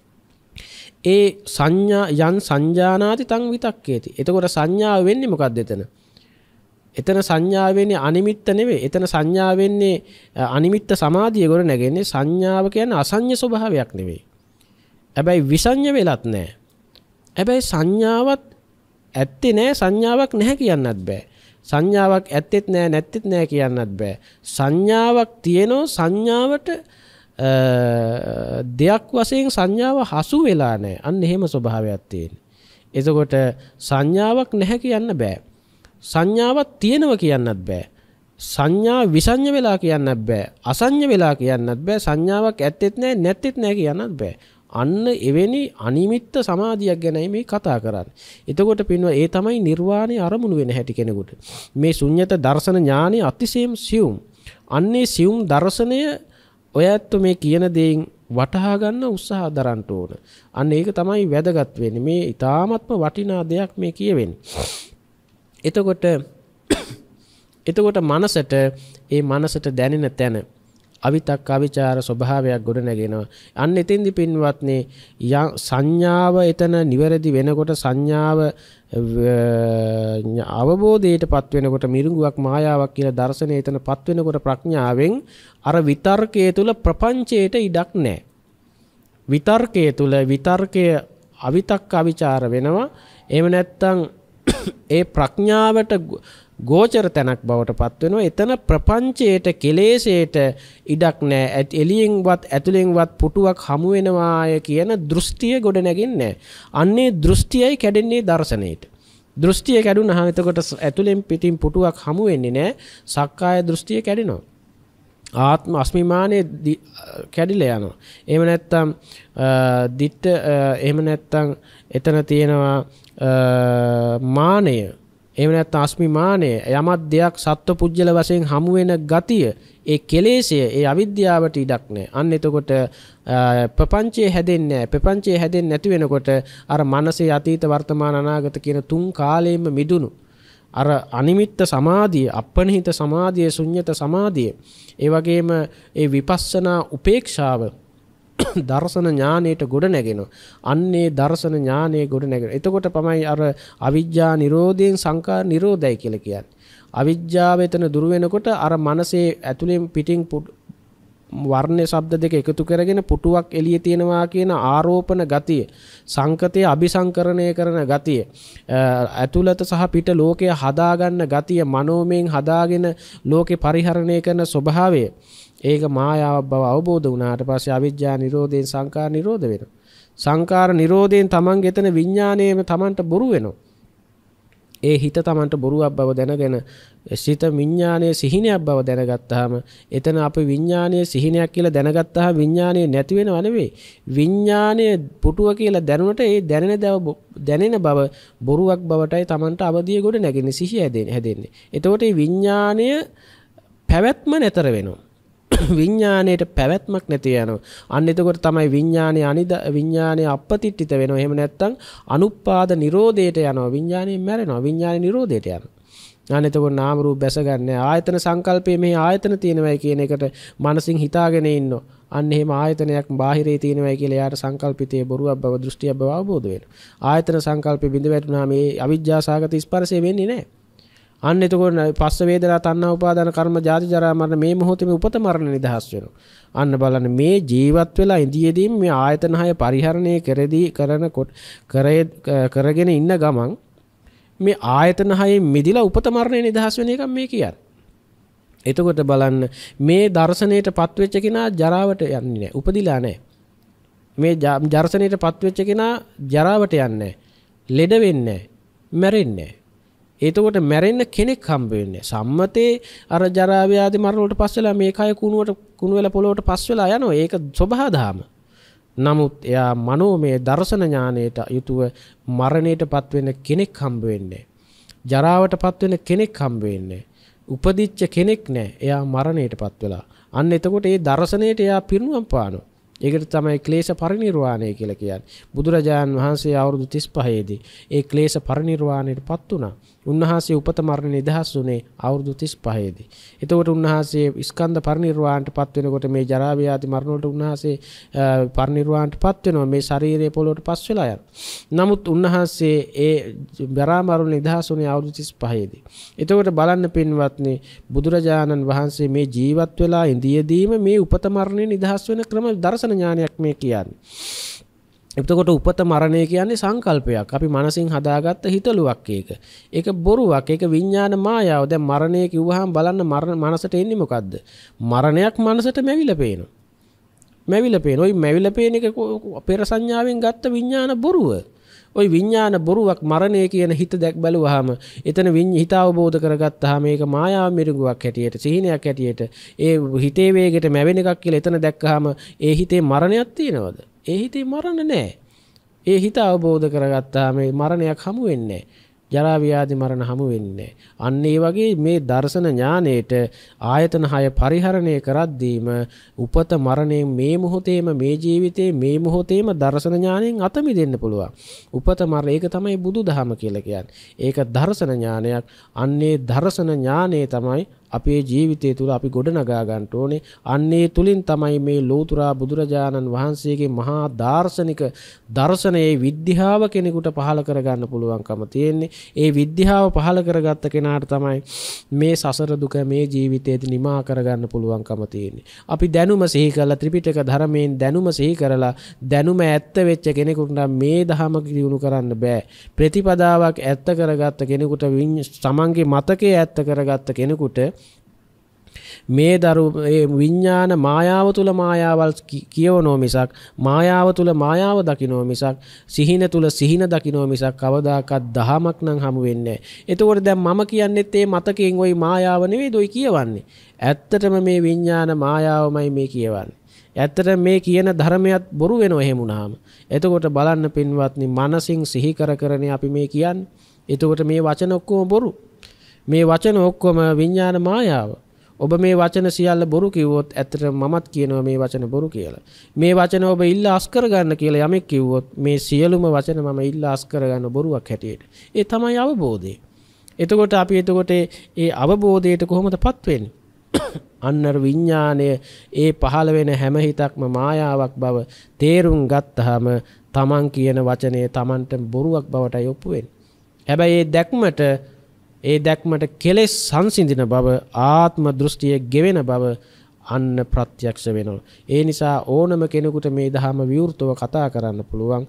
(coughs) ඒ සංඥා යන් සංජානාති තං විතක්කේති. එතකොට සංඥාව වෙන්නේ මොකක්ද එතන? එතන සංඥා වෙන්නේ අනිමිත්ත නෙවෙයි. එතන සංඥා වෙන්නේ අනිමිත්ත සමාධිය ගොඩ නැගෙන්නේ සංඥාව කියන්නේ අසඤ්ඤ ස්වභාවයක් නෙවෙයි. හැබැයි විසඤ්ඤ වෙලත් නැහැ. හැබැයි සංඥාවත් ඇත්තේ නැහැ සංඥාවක් නැහැ කියන්නත් බෑ. සංඥාවක් ඇත්තෙත් නැහැ නැත්තෙත් නැහැ කියන්නත් බෑ. සංඥාවක් තියෙනෝ සංඥාවට දෙයක් වශයෙන් සංඥාව හසු වෙලා නැහැ. අන්න එහෙම ස්වභාවයක් තියෙන. එතකොට සංඥාවක් නැහැ කියන්න බෑ. සංඥාවක් තියෙනව කියන්නත් බෑ. සංඥා විසඤ්ඤ වෙලා කියන්නත් බෑ. අසඤ්ඤ වෙලා කියන්නත් බෑ. සංඥාවක් ඇත්තෙත් නෑ නැත්තෙත් නෑ කියන්නත් බෑ. අන්න එවැනි අනිමිත්ත සමාධියක් ගැනයි මේ කතා කරන්නේ. එතකොට පින්ව ඒ තමයි නිර්වාණය අරමුණු වෙන හැටි කෙනෙකුට. මේ ශුන්්‍යත දර්ශන ඥානෙ අතිශයම සියුම්. අන්නේ සියුම් දර්ශනය ඔය ඇත්ත මේ කියන දේෙන් වටහා ගන්න උත්සාහ දරන්න ඕන. අන්න ඒක තමයි වැදගත් වෙන්නේ. මේ ඊ타ත්ම වටිනා දෙයක් මේ කියවෙන්නේ. එතකොට එතකොට මනසට ඒ මනසට දැනෙන තැන අවිතක් අවිචාර ස්වභාවයක් ගොඩ නැගෙනවා. අන්න එතෙන්දි පින්වත්නි සංඥාව එතන නිවැරදි වෙනකොට සංඥාව අවබෝධයටපත් වෙනකොට මිරිඟුවක් මායාවක් කියලා දර්ශනය එතනපත් වෙනකොට ප්‍රඥාවෙන් අර විතර්කයේ තුල ප්‍රපංචයට ඉඩක් නැහැ. විතර්කයේ තුල විතර්කය අවිතක් අවිචාර වෙනවා. එහෙම නැත්නම් ඒ ප්‍රඥාවට ගෝචර තැනක් බවට පත්වෙනවා එතන ප්‍රපංචයට කෙලේශයට ඉඩක් නෑ ඇත් එලියෙන්වත් ඇතුළෙන්වත් පුටුවක් හමුවෙනවාය කියන දෘෂ්ටිය ගොඩ නැගින්නේ අන්නේ දෘෂ්ටියයි කැඩෙන්නේ දර්ශනයට දෘෂ්ටිය කැඩුන හමතකොට ඇතුළෙන් පිටින් පුටුවක් හමුවෙන්නේ නෑ සක්කාය දෘෂ්ටිය කැඩෙනවා ආත්ම අස්මිමානය කැඩිල යනවා එම නැත්තම් දිට්ට එහෙම නැත්තං එතන තියෙනවා මානය එහෙම නැත්නම් අස්මිමානය යමක් දෙයක් සත්ව පුජ්‍යල වශයෙන් හමු වෙන ගතිය ඒ කෙලෙසය ඒ අවිද්‍යාවට ඉඩක් නැහැ. අන්න එතකොට ප්‍රපංචයේ හැදෙන්නේ නැහැ. ප්‍රපංචයේ හැදෙන්නේ නැති වෙනකොට අර මනසේ අතීත වර්තමාන අනාගත කියන තුන් කාලයෙන්ම මිදුණු අර අනිමිත්ත සමාධිය, අපනිහිත සමාධිය, ශුන්්‍යත සමාධිය, ඒ වගේම ඒ විපස්සනා උපේක්ෂාව (coughs) දර්ශන ඥානයට ගොඩ නැගෙනවා. අන්නේ දර්ශන ඥානයේ ගොඩ නැගෙනවා. එතකොට තමයි අර අවිජ්ජා නිරෝධයෙන් සංකා නිරෝධයි කියලා කියන්නේ. අවිජ්ජාව එතන දුර වෙනකොට අර මනසේ ඇතුලෙන් පිටින් වර්ණ ශබ්ද දෙක එකතු කරගෙන පුටුවක් එළියේ තියෙනවා කියන ආරෝපණ ගතිය සංකතය අபிසංකරණය කරන ගතිය ඇතුළත සහ පිට ලෝකය හදාගන්න ගතිය මනෝමයෙන් හදාගෙන ලෝකේ පරිහරණය කරන ස්වභාවය ඒක මායාවක් බව අවබෝධ වුණාට පස්සේ අවිජ්ජා නිරෝධයෙන් සංකාර නිරෝධ වෙනවා. සංකාර නිරෝධයෙන් Taman ගෙතන විඥාණයම Tamanට බොරු වෙනවා. ඒ හිත Tamanට බොරුවක් බව දැනගෙන සිත විඥානයේ සිහිනයක් බව දැනගත්තාම එතන අපි විඥානයේ සිහිනයක් කියලා දැනගත්තාම විඥානයේ නැති වෙනව නෙවෙයි විඥානයේ පුටුව කියලා දැනුණට ඒ දැනෙන දව දැනෙන බව බොරුවක් බවටයි Tamanට අවදිය ගොඩ නැගෙන්නේ සිහිය හැදෙන්නේ හැදෙන්නේ එතකොට මේ විඥානය පැවැත්ම නැතර වෙනවා (coughs) විඤ්ඥානයට පැවැත්මක් නැති යන. අන්න එතකොට තමයි විඤ්ඥානය අනිද විඤ්ඥානය අපපතිට්ටිත වෙන හෙම නැත්තං අනුපාද නිරෝධයට යන විඤ්ඥානය මැරෙනවා විඤ්ඥාන නිරෝධයට යන. අනතකොට නාමරූ බැසගන්න ආයතන සංකල්පය මේ ආයතන තියෙනවයි කියන එකට මනසිං හිතාගෙන ඉන්න. අන්න එහෙම ආයතනයක් බාහිරේ තියෙනවයි කියලා යාට සංකල්පිතයේ බොරුවක් බව දෘෂ්ටියක් බව අවබෝධ වෙනවා. ආයතන සංකල්පෙ බිඳ වැටුනහම මේ අවිජ්ජාසගත ස්පර්ශය වෙන්නේ නැහැ. අන්න එතකොට පස්ස වේදනා තණ්හා උපාදාන කර්ම ජාති ජරා මරණ මේ මොහොතේ මේ උපත මරණ නිදහස් වෙනවා. අන්න බලන්න මේ ජීවත් වෙලා ඉඳියේදී මේ ආයතන හය පරිහරණය කරදී කරනකොට කරගෙන ඉන්න ගමන් මේ ආයතන හයෙන් මිදිලා උපත මරණය නිදහස් වෙන එක මේ කියන්නේ. එතකොට බලන්න මේ දර්ශනයට පත්වෙච්ච කෙනා ජරාවට යන්නේ නැහැ. උපදිලා නැහැ. මේ දර්ශනයට පත්වෙච්ච කෙනා ජරාවට යන්නේ නැහැ. ලෙඩ වෙන්නේ නැහැ. මැරෙන්නේ නැහැ. එතකොට මැරෙන්න කෙනෙක් හම්බ වෙන්නේ. සම්මතේ අර ජරා ව්‍යාධි මරණ වලට පස් වෙලා මේ කය කුණුවට කුණු වෙලා පොළොවට පස් වෙලා යනවා. ඒක සබහාදාම. නමුත් එයා මනෝමය දර්ශන ඥානයට යුතුව මරණයටපත් වෙන කෙනෙක් හම්බ වෙන්නේ. ජරාවටපත් වෙන කෙනෙක් හම්බ වෙන්නේ. උපදිච්ච කෙනෙක් නෑ. එයා මරණයටපත් වෙලා. අන්න එතකොට මේ දර්ශනයට එයා පිරිනුවම් පානවා. ඒකට තමයි ක්ලේශ පරිණිර්වාණය කියලා කියන්නේ. බුදුරජාන් වහන්සේ අවුරුදු 35 දී ඒ ක්ලේශ පරිණිර්වාණයට පත් වුණා. උන්වහන්සේ උපත මරණ නිදහස් වුණේ අවුරුදු 35 දී. එතකොට උන්වහන්සේ ස්කන්ධ පරිණිරවාණයටපත් වෙනකොට මේ ජරා ව්‍යාධි මරණ වලට උන්වහන්සේ පරිණිරවාණයටපත් වෙනවා මේ ශරීරය පොළොවට පස් වෙලා යන. නමුත් උන්වහන්සේ ඒ ජරා මරණ නිදහස් වුණේ අවුරුදු 35 දී. එතකොට බලන්න පින්වත්නි බුදුරජාණන් වහන්සේ මේ ජීවත් වෙලා ඉඳියදීම මේ උපත මරණය නිදහස් වෙන ක්‍රම දර්ශන ඥානයක් මේ කියන්නේ. එතකොට උපත මරණය කියන්නේ සංකල්පයක් අපි මනසින් හදාගත්ත හිතලුවක් ඒක. ඒක බොරුවක්. ඒක විඥාන මායාව. දැන් මරණය කිව්වහම බලන්න මරණ මනසට එන්නේ මොකද්ද? මරණයක් මනසට මැවිලා පේනවා. මැවිලා පේන. ওই මැවිලා පේන එක පෙර සංඥාවෙන් ගත්ත විඥාන බොරුව. ওই විඥාන බොරුවක් මරණය කියන හිත දැක් බැලුවාම එතන හිත අවබෝධ කරගත්තාම මේක මායාව මිරිඟුවක් හැටියට සිහිනයක් හැටියට ඒ හිතේ වේගෙට මැවෙන එකක් කියලා එතන දැක්කහම ඒ හිතේ මරණයක් තියනවද? ඒ හිතේ මරණ නෑ. ඒ හිත අවබෝධ කරගත්තා මේ මරණයක් හමු වෙන්නේ ජරාව්‍යාධි මරණ හමු වෙන්නේ. අන්න ඒ වගේ මේ දර්ශන ඥානයට ආයතන හය පරිහරණය කරද්දීම උපත මරණය මේ මොහොතේම මේ ජීවිතේ මේ මොහොතේම දර්ශන ඥාණයෙන් අත මිදෙන්න පුළුවන්. උපත මරණ ඒක තමයි බුදුදහම කියලා කියන්නේ. ඒක දර්ශන ඥානයක්. අන්නේ දර්ශන ඥානයේ තමයි අපේ ජීවිතය තුළ අපි ගොඩනගා ගන්න ඕනේ. අන්නේ තුලින් තමයි මේ ලෝතුරා බුදුරජාණන් වහන්සේගේ මහා දාර්ශනික දර්ශනයේ විද්‍යාව කෙනෙකුට පහළ කරගන්න පුළුවන්කම තියෙන්නේ. ඒ විද්‍යාව පහළ කරගත්ත කෙනාට තමයි මේ සසර දුක මේ ජීවිතයේදී නිමා කරගන්න පුළුවන්කම තියෙන්නේ. අපි දැනුම සිහි කරලා ත්‍රිපිටක ධර්මයෙන් දැනුම සිහි කරලා දැනුම ඇත්ත වෙච්ච කෙනෙකුට මේ ධහම දියුණු කරන්න බෑ. ප්‍රතිපදාවක් ඇත්ත කරගත්ත කෙනෙකුට සමන්ගේ මතකයේ ඇත්ත කරගත්ත කෙනෙකුට මේ දරු විඤ්ඥාන මායාව තුළ මායාවල් කියවනෝ මිසක් මායාව තුළ මායාව දකිනෝ මිසක් සිහින තුළ සිහින දකිනෝ මිසක් කවදාකත් දහමක් නං හමු වෙන්නේ. එතකොට දැම් මම කියන්නෙත් ඒ මතකෙන් ඔයි මායාවනවේ දොයි කියවන්නේ. ඇත්තටම මේ විඤ්ඥාන මායාවමයි මේ කියවන්නේ. ඇත්තට මේ කියන ධර්මයත් බොරු වෙන එහෙමුණාම. එතකොට බලන්න පින්වත්නි මනසිං සිහිකර කරන අපි මේ කියන්න. එතකොට මේ වචන ඔක්කෝම බොරු. මේ වචන ඔක්කොම විඤ්ඥාන මායාව. ඔබ මේ වචන සියල්ල බොරු කිව්වොත් ඇත්තටම මමත් කියනවා මේ වචන බොරු කියලා. මේ වචන ඔබ ඉල්ලා අස් කරගන්න කියලා යමෙක් කිව්වොත් මේ සියලුම වචන මම ඉල්ලා අස් කරගන්න බොරුවක් හැටියට. ඒ තමයි අවබෝධය. එතකොට අපි එතකොට ඒ අවබෝධයට කොහොමදපත් වෙන්නේ? (coughs) අන්නර විඤ්ඥානය ඒ පහළ වෙන හැම හිතක්ම මායාවක් බව තේරුම් ගත්තහම තමන් කියන වචනය තමන්ට බොරුවක් බවට යොප්පුුවෙන්. හැබැයි ඒ දැක්මට ඒ දැක්මට කෙලෙස් සංසිඳන බව ආත්ම දෘෂ්ටිය ගෙවෙන බව අන්න ප්‍රත්‍යක්ෂ වෙනවා. ඒ නිසා ඕනම කෙනෙකුට මේ දහම විවෘතව කතා කරන්න පුළුවන්.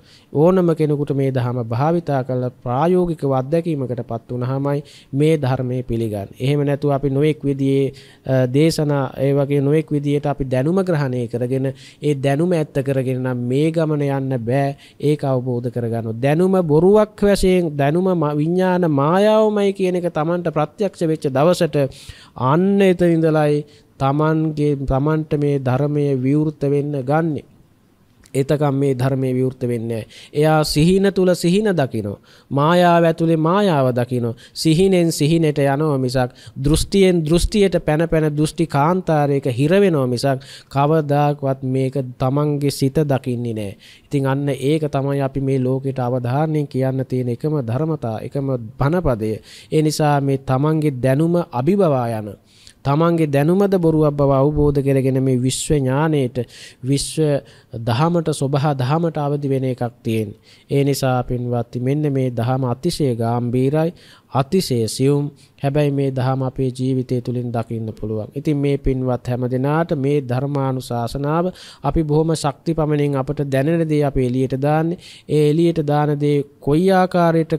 ඕනම කෙනෙකුට මේ දහම භාවිතා කරලා ප්‍රායෝගිකව අත්දැකීමකටපත් වුනහමයි මේ ධර්මයේ පිළිගන්නේ. එහෙම නැතුව අපි නොඑක් විදිහේ දේශනා ඒ වගේ නොඑක් විදිහට අපි දැනුම ග්‍රහණය කරගෙන ඒ දැනුම ඇත්ත කරගෙන නම් මේ ගමන යන්න බෑ. ඒක අවබෝධ කරගන්න. දැනුම බොරුවක් වශයෙන් දැනුම විඥාන මායාවමයි කියන එක Tamanට ප්‍රත්‍යක්ෂ වෙච්ච දවසට අන්න එතන ඉඳලයි තමන්ගේ තමන්ට මේ ධර්මය විවෘත වෙන්න ගන්නේ එතකම් මේ ධර්මයේ විවෘත වෙන්නේ එයා සිහින තුල සිහින දකිනවා. මායාව ඇතුලේ මායාව දකිනවා. සිහිනෙන් සිහිනට යනවා මිසක් දෘෂ්ටියෙන් දෘෂ්ටියට පැන පැන දෘෂ්ටි කාන්තාරයක හිර වෙනවා මිසක් කවදාකවත් මේක තමන්ගේ සිත දකින්නේ නැහැ. ඉතින් අන්න ඒක තමයි අපි මේ ලෝකෙට අවධාර්ණයෙන් කියන්න තියෙන එකම ධර්මතා, එකම බණපදය. ඒ නිසා මේ තමන්ගේ දැනුම අභිබවා යනවා. තමන්ගේ දැනුමද බොරුවක් බව අවබෝධ කරගෙන මේ විශ්ව ඥානයට විශ්ව දහමට සොබහා දහමට අවදි වෙන එකක් තියෙන. ඒ නිසා පින්වත්ති මෙන්න මේ දහම අතිශය ගාම්බීරයි අතිශය සියුම්. හැබැයි මේ දහම අපේ ජීවිතය තුළින් දකින්න පුළුවන්. ඉතින් මේ පින්වත් හැම දෙනාට මේ ධර්මානුශාසනාව අපි බොහොම ශක්ති පමණින් අපට දැනෙන දේ අපි එළියට දාන්නේ. ඒ එළියට දාන දේ කොයි ආකාරයට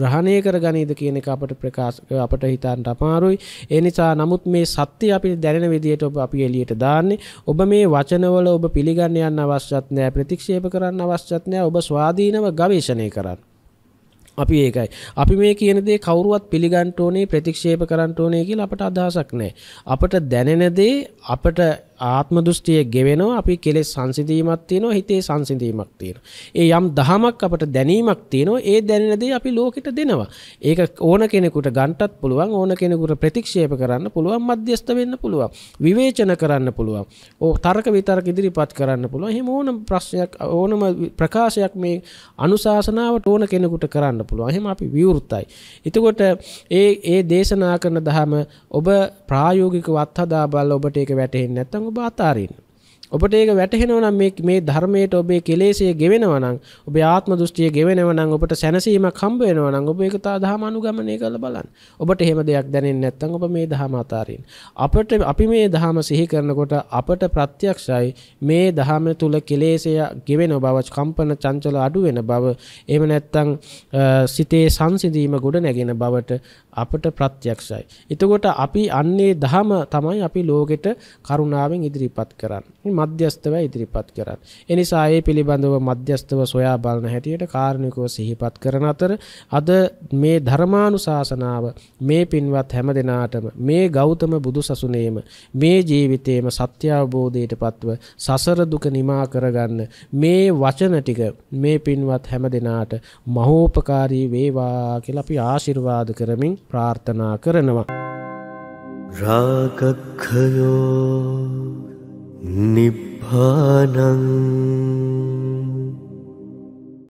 ග්‍රහණය කරගනීද කියන එක අපට ප්‍රකාශ අපට හිතන්න අමාරුයි. ඒ නිසා නමුත් මේ සත්‍ය අපි දැනෙන විදියට ඔබ අපි එළියට දාන්නේ. ඔබ මේ වචනවල ඔබ පිළිගන්න යන්න අවශ්‍යත් නැහැ. ප්‍රතික්ෂේප කරන්න අවශ්‍යත් නැහැ. ඔබ ස්වාධීනව ගවේෂණය කරන්න. අපි ඒකයි. අපි මේ කියන දේ කවුරුවත් පිළිගන්න ඕනේ ප්‍රතික්ෂේප කරන්න ඕනේ කියලා අපට අදහසක් නැහැ. අපට දැනෙන දේ අපට ආත්ම දෘෂ්ටිය ගෙවෙනවා අපි කෙලෙස් සංසිඳීමක් තියෙනවා හිතේ සංසිඳීමක් තියෙනවා ඒ යම් දහමක් අපට දැනීමක් තියෙනවා ඒ දැනෙන දේ අපි ලෝකෙට දෙනවා ඒක ඕන කෙනෙකුට ගන්නටත් පුළුවන් ඕන කෙනෙකුට ප්‍රතික්ෂේප කරන්න පුළුවන් මධ්‍යස්ත වෙන්න පුළුවන් විවේචන කරන්න පුළුවන් ඕ තර්ක විතර්ක ඉදිරිපත් කරන්න පුළුවන් එහෙම ඕන ප්‍රශ්නයක් ඕනම ප්‍රකාශයක් මේ අනුශාසනාවට ඕන කෙනෙකුට කරන්න පුළුවන් එහෙම අපි විවෘතයි එතකොට ඒ ඒ දේශනා කරන දහම ඔබ ප්‍රායෝගිකව අත්හදා බලලා ඔබට ඒක වැටහෙන්නේ නැත්නම් නම් ඔබ අතාරින්න. ඔබට ඒක වැටහෙනවා නම් මේ මේ ධර්මයට ඔබේ කෙලෙස්ය ගෙවෙනවා නම් ඔබේ ආත්ම දෘෂ්ටිය ගෙවෙනවා නම් ඔබට සැනසීමක් හම්බ වෙනවා නම් ඔබ ඒක තා ධහම අනුගමනය කරලා බලන්න. ඔබට එහෙම දෙයක් දැනෙන්නේ නැත්නම් ඔබ මේ ධහම අතාරින්න. අපට අපි මේ ධහම සිහි කරනකොට අපට ප්‍රත්‍යක්ෂයි මේ ධහම තුල කෙලෙස්ය ගෙවෙන බව, කම්පන චංචල අඩු වෙන බව, එහෙම නැත්නම් සිතේ සංසිඳීම ගොඩ නැගෙන බවට අපට ප්‍රත්‍යක්ෂයි. එතකොට අපි අන්නේ දහම තමයි අපි ලෝකෙට කරුණාවෙන් ඉදිරිපත් කරන්නේ. මධ්‍යස්තව ඉදිරිපත් කරන්නේ. ඒ නිසා මේ පිළිබඳව මධ්‍යස්තව සොයා බලන හැටියට කාරණිකව සිහිපත් කරන අතර අද මේ ධර්මානුශාසනාව මේ පින්වත් හැම දිනාටම මේ ගෞතම බුදුසසුනේම මේ ජීවිතේම සත්‍ය අවබෝධයටපත්ව සසර දුක නිමා කරගන්න මේ වචන ටික මේ පින්වත් හැම දිනාට මහෝපකාරී වේවා කියලා අපි ආශිර්වාද කරමින් ප්‍රාර්ථනා කරනවා. රාගක්ඛයෝ නිබ්බානං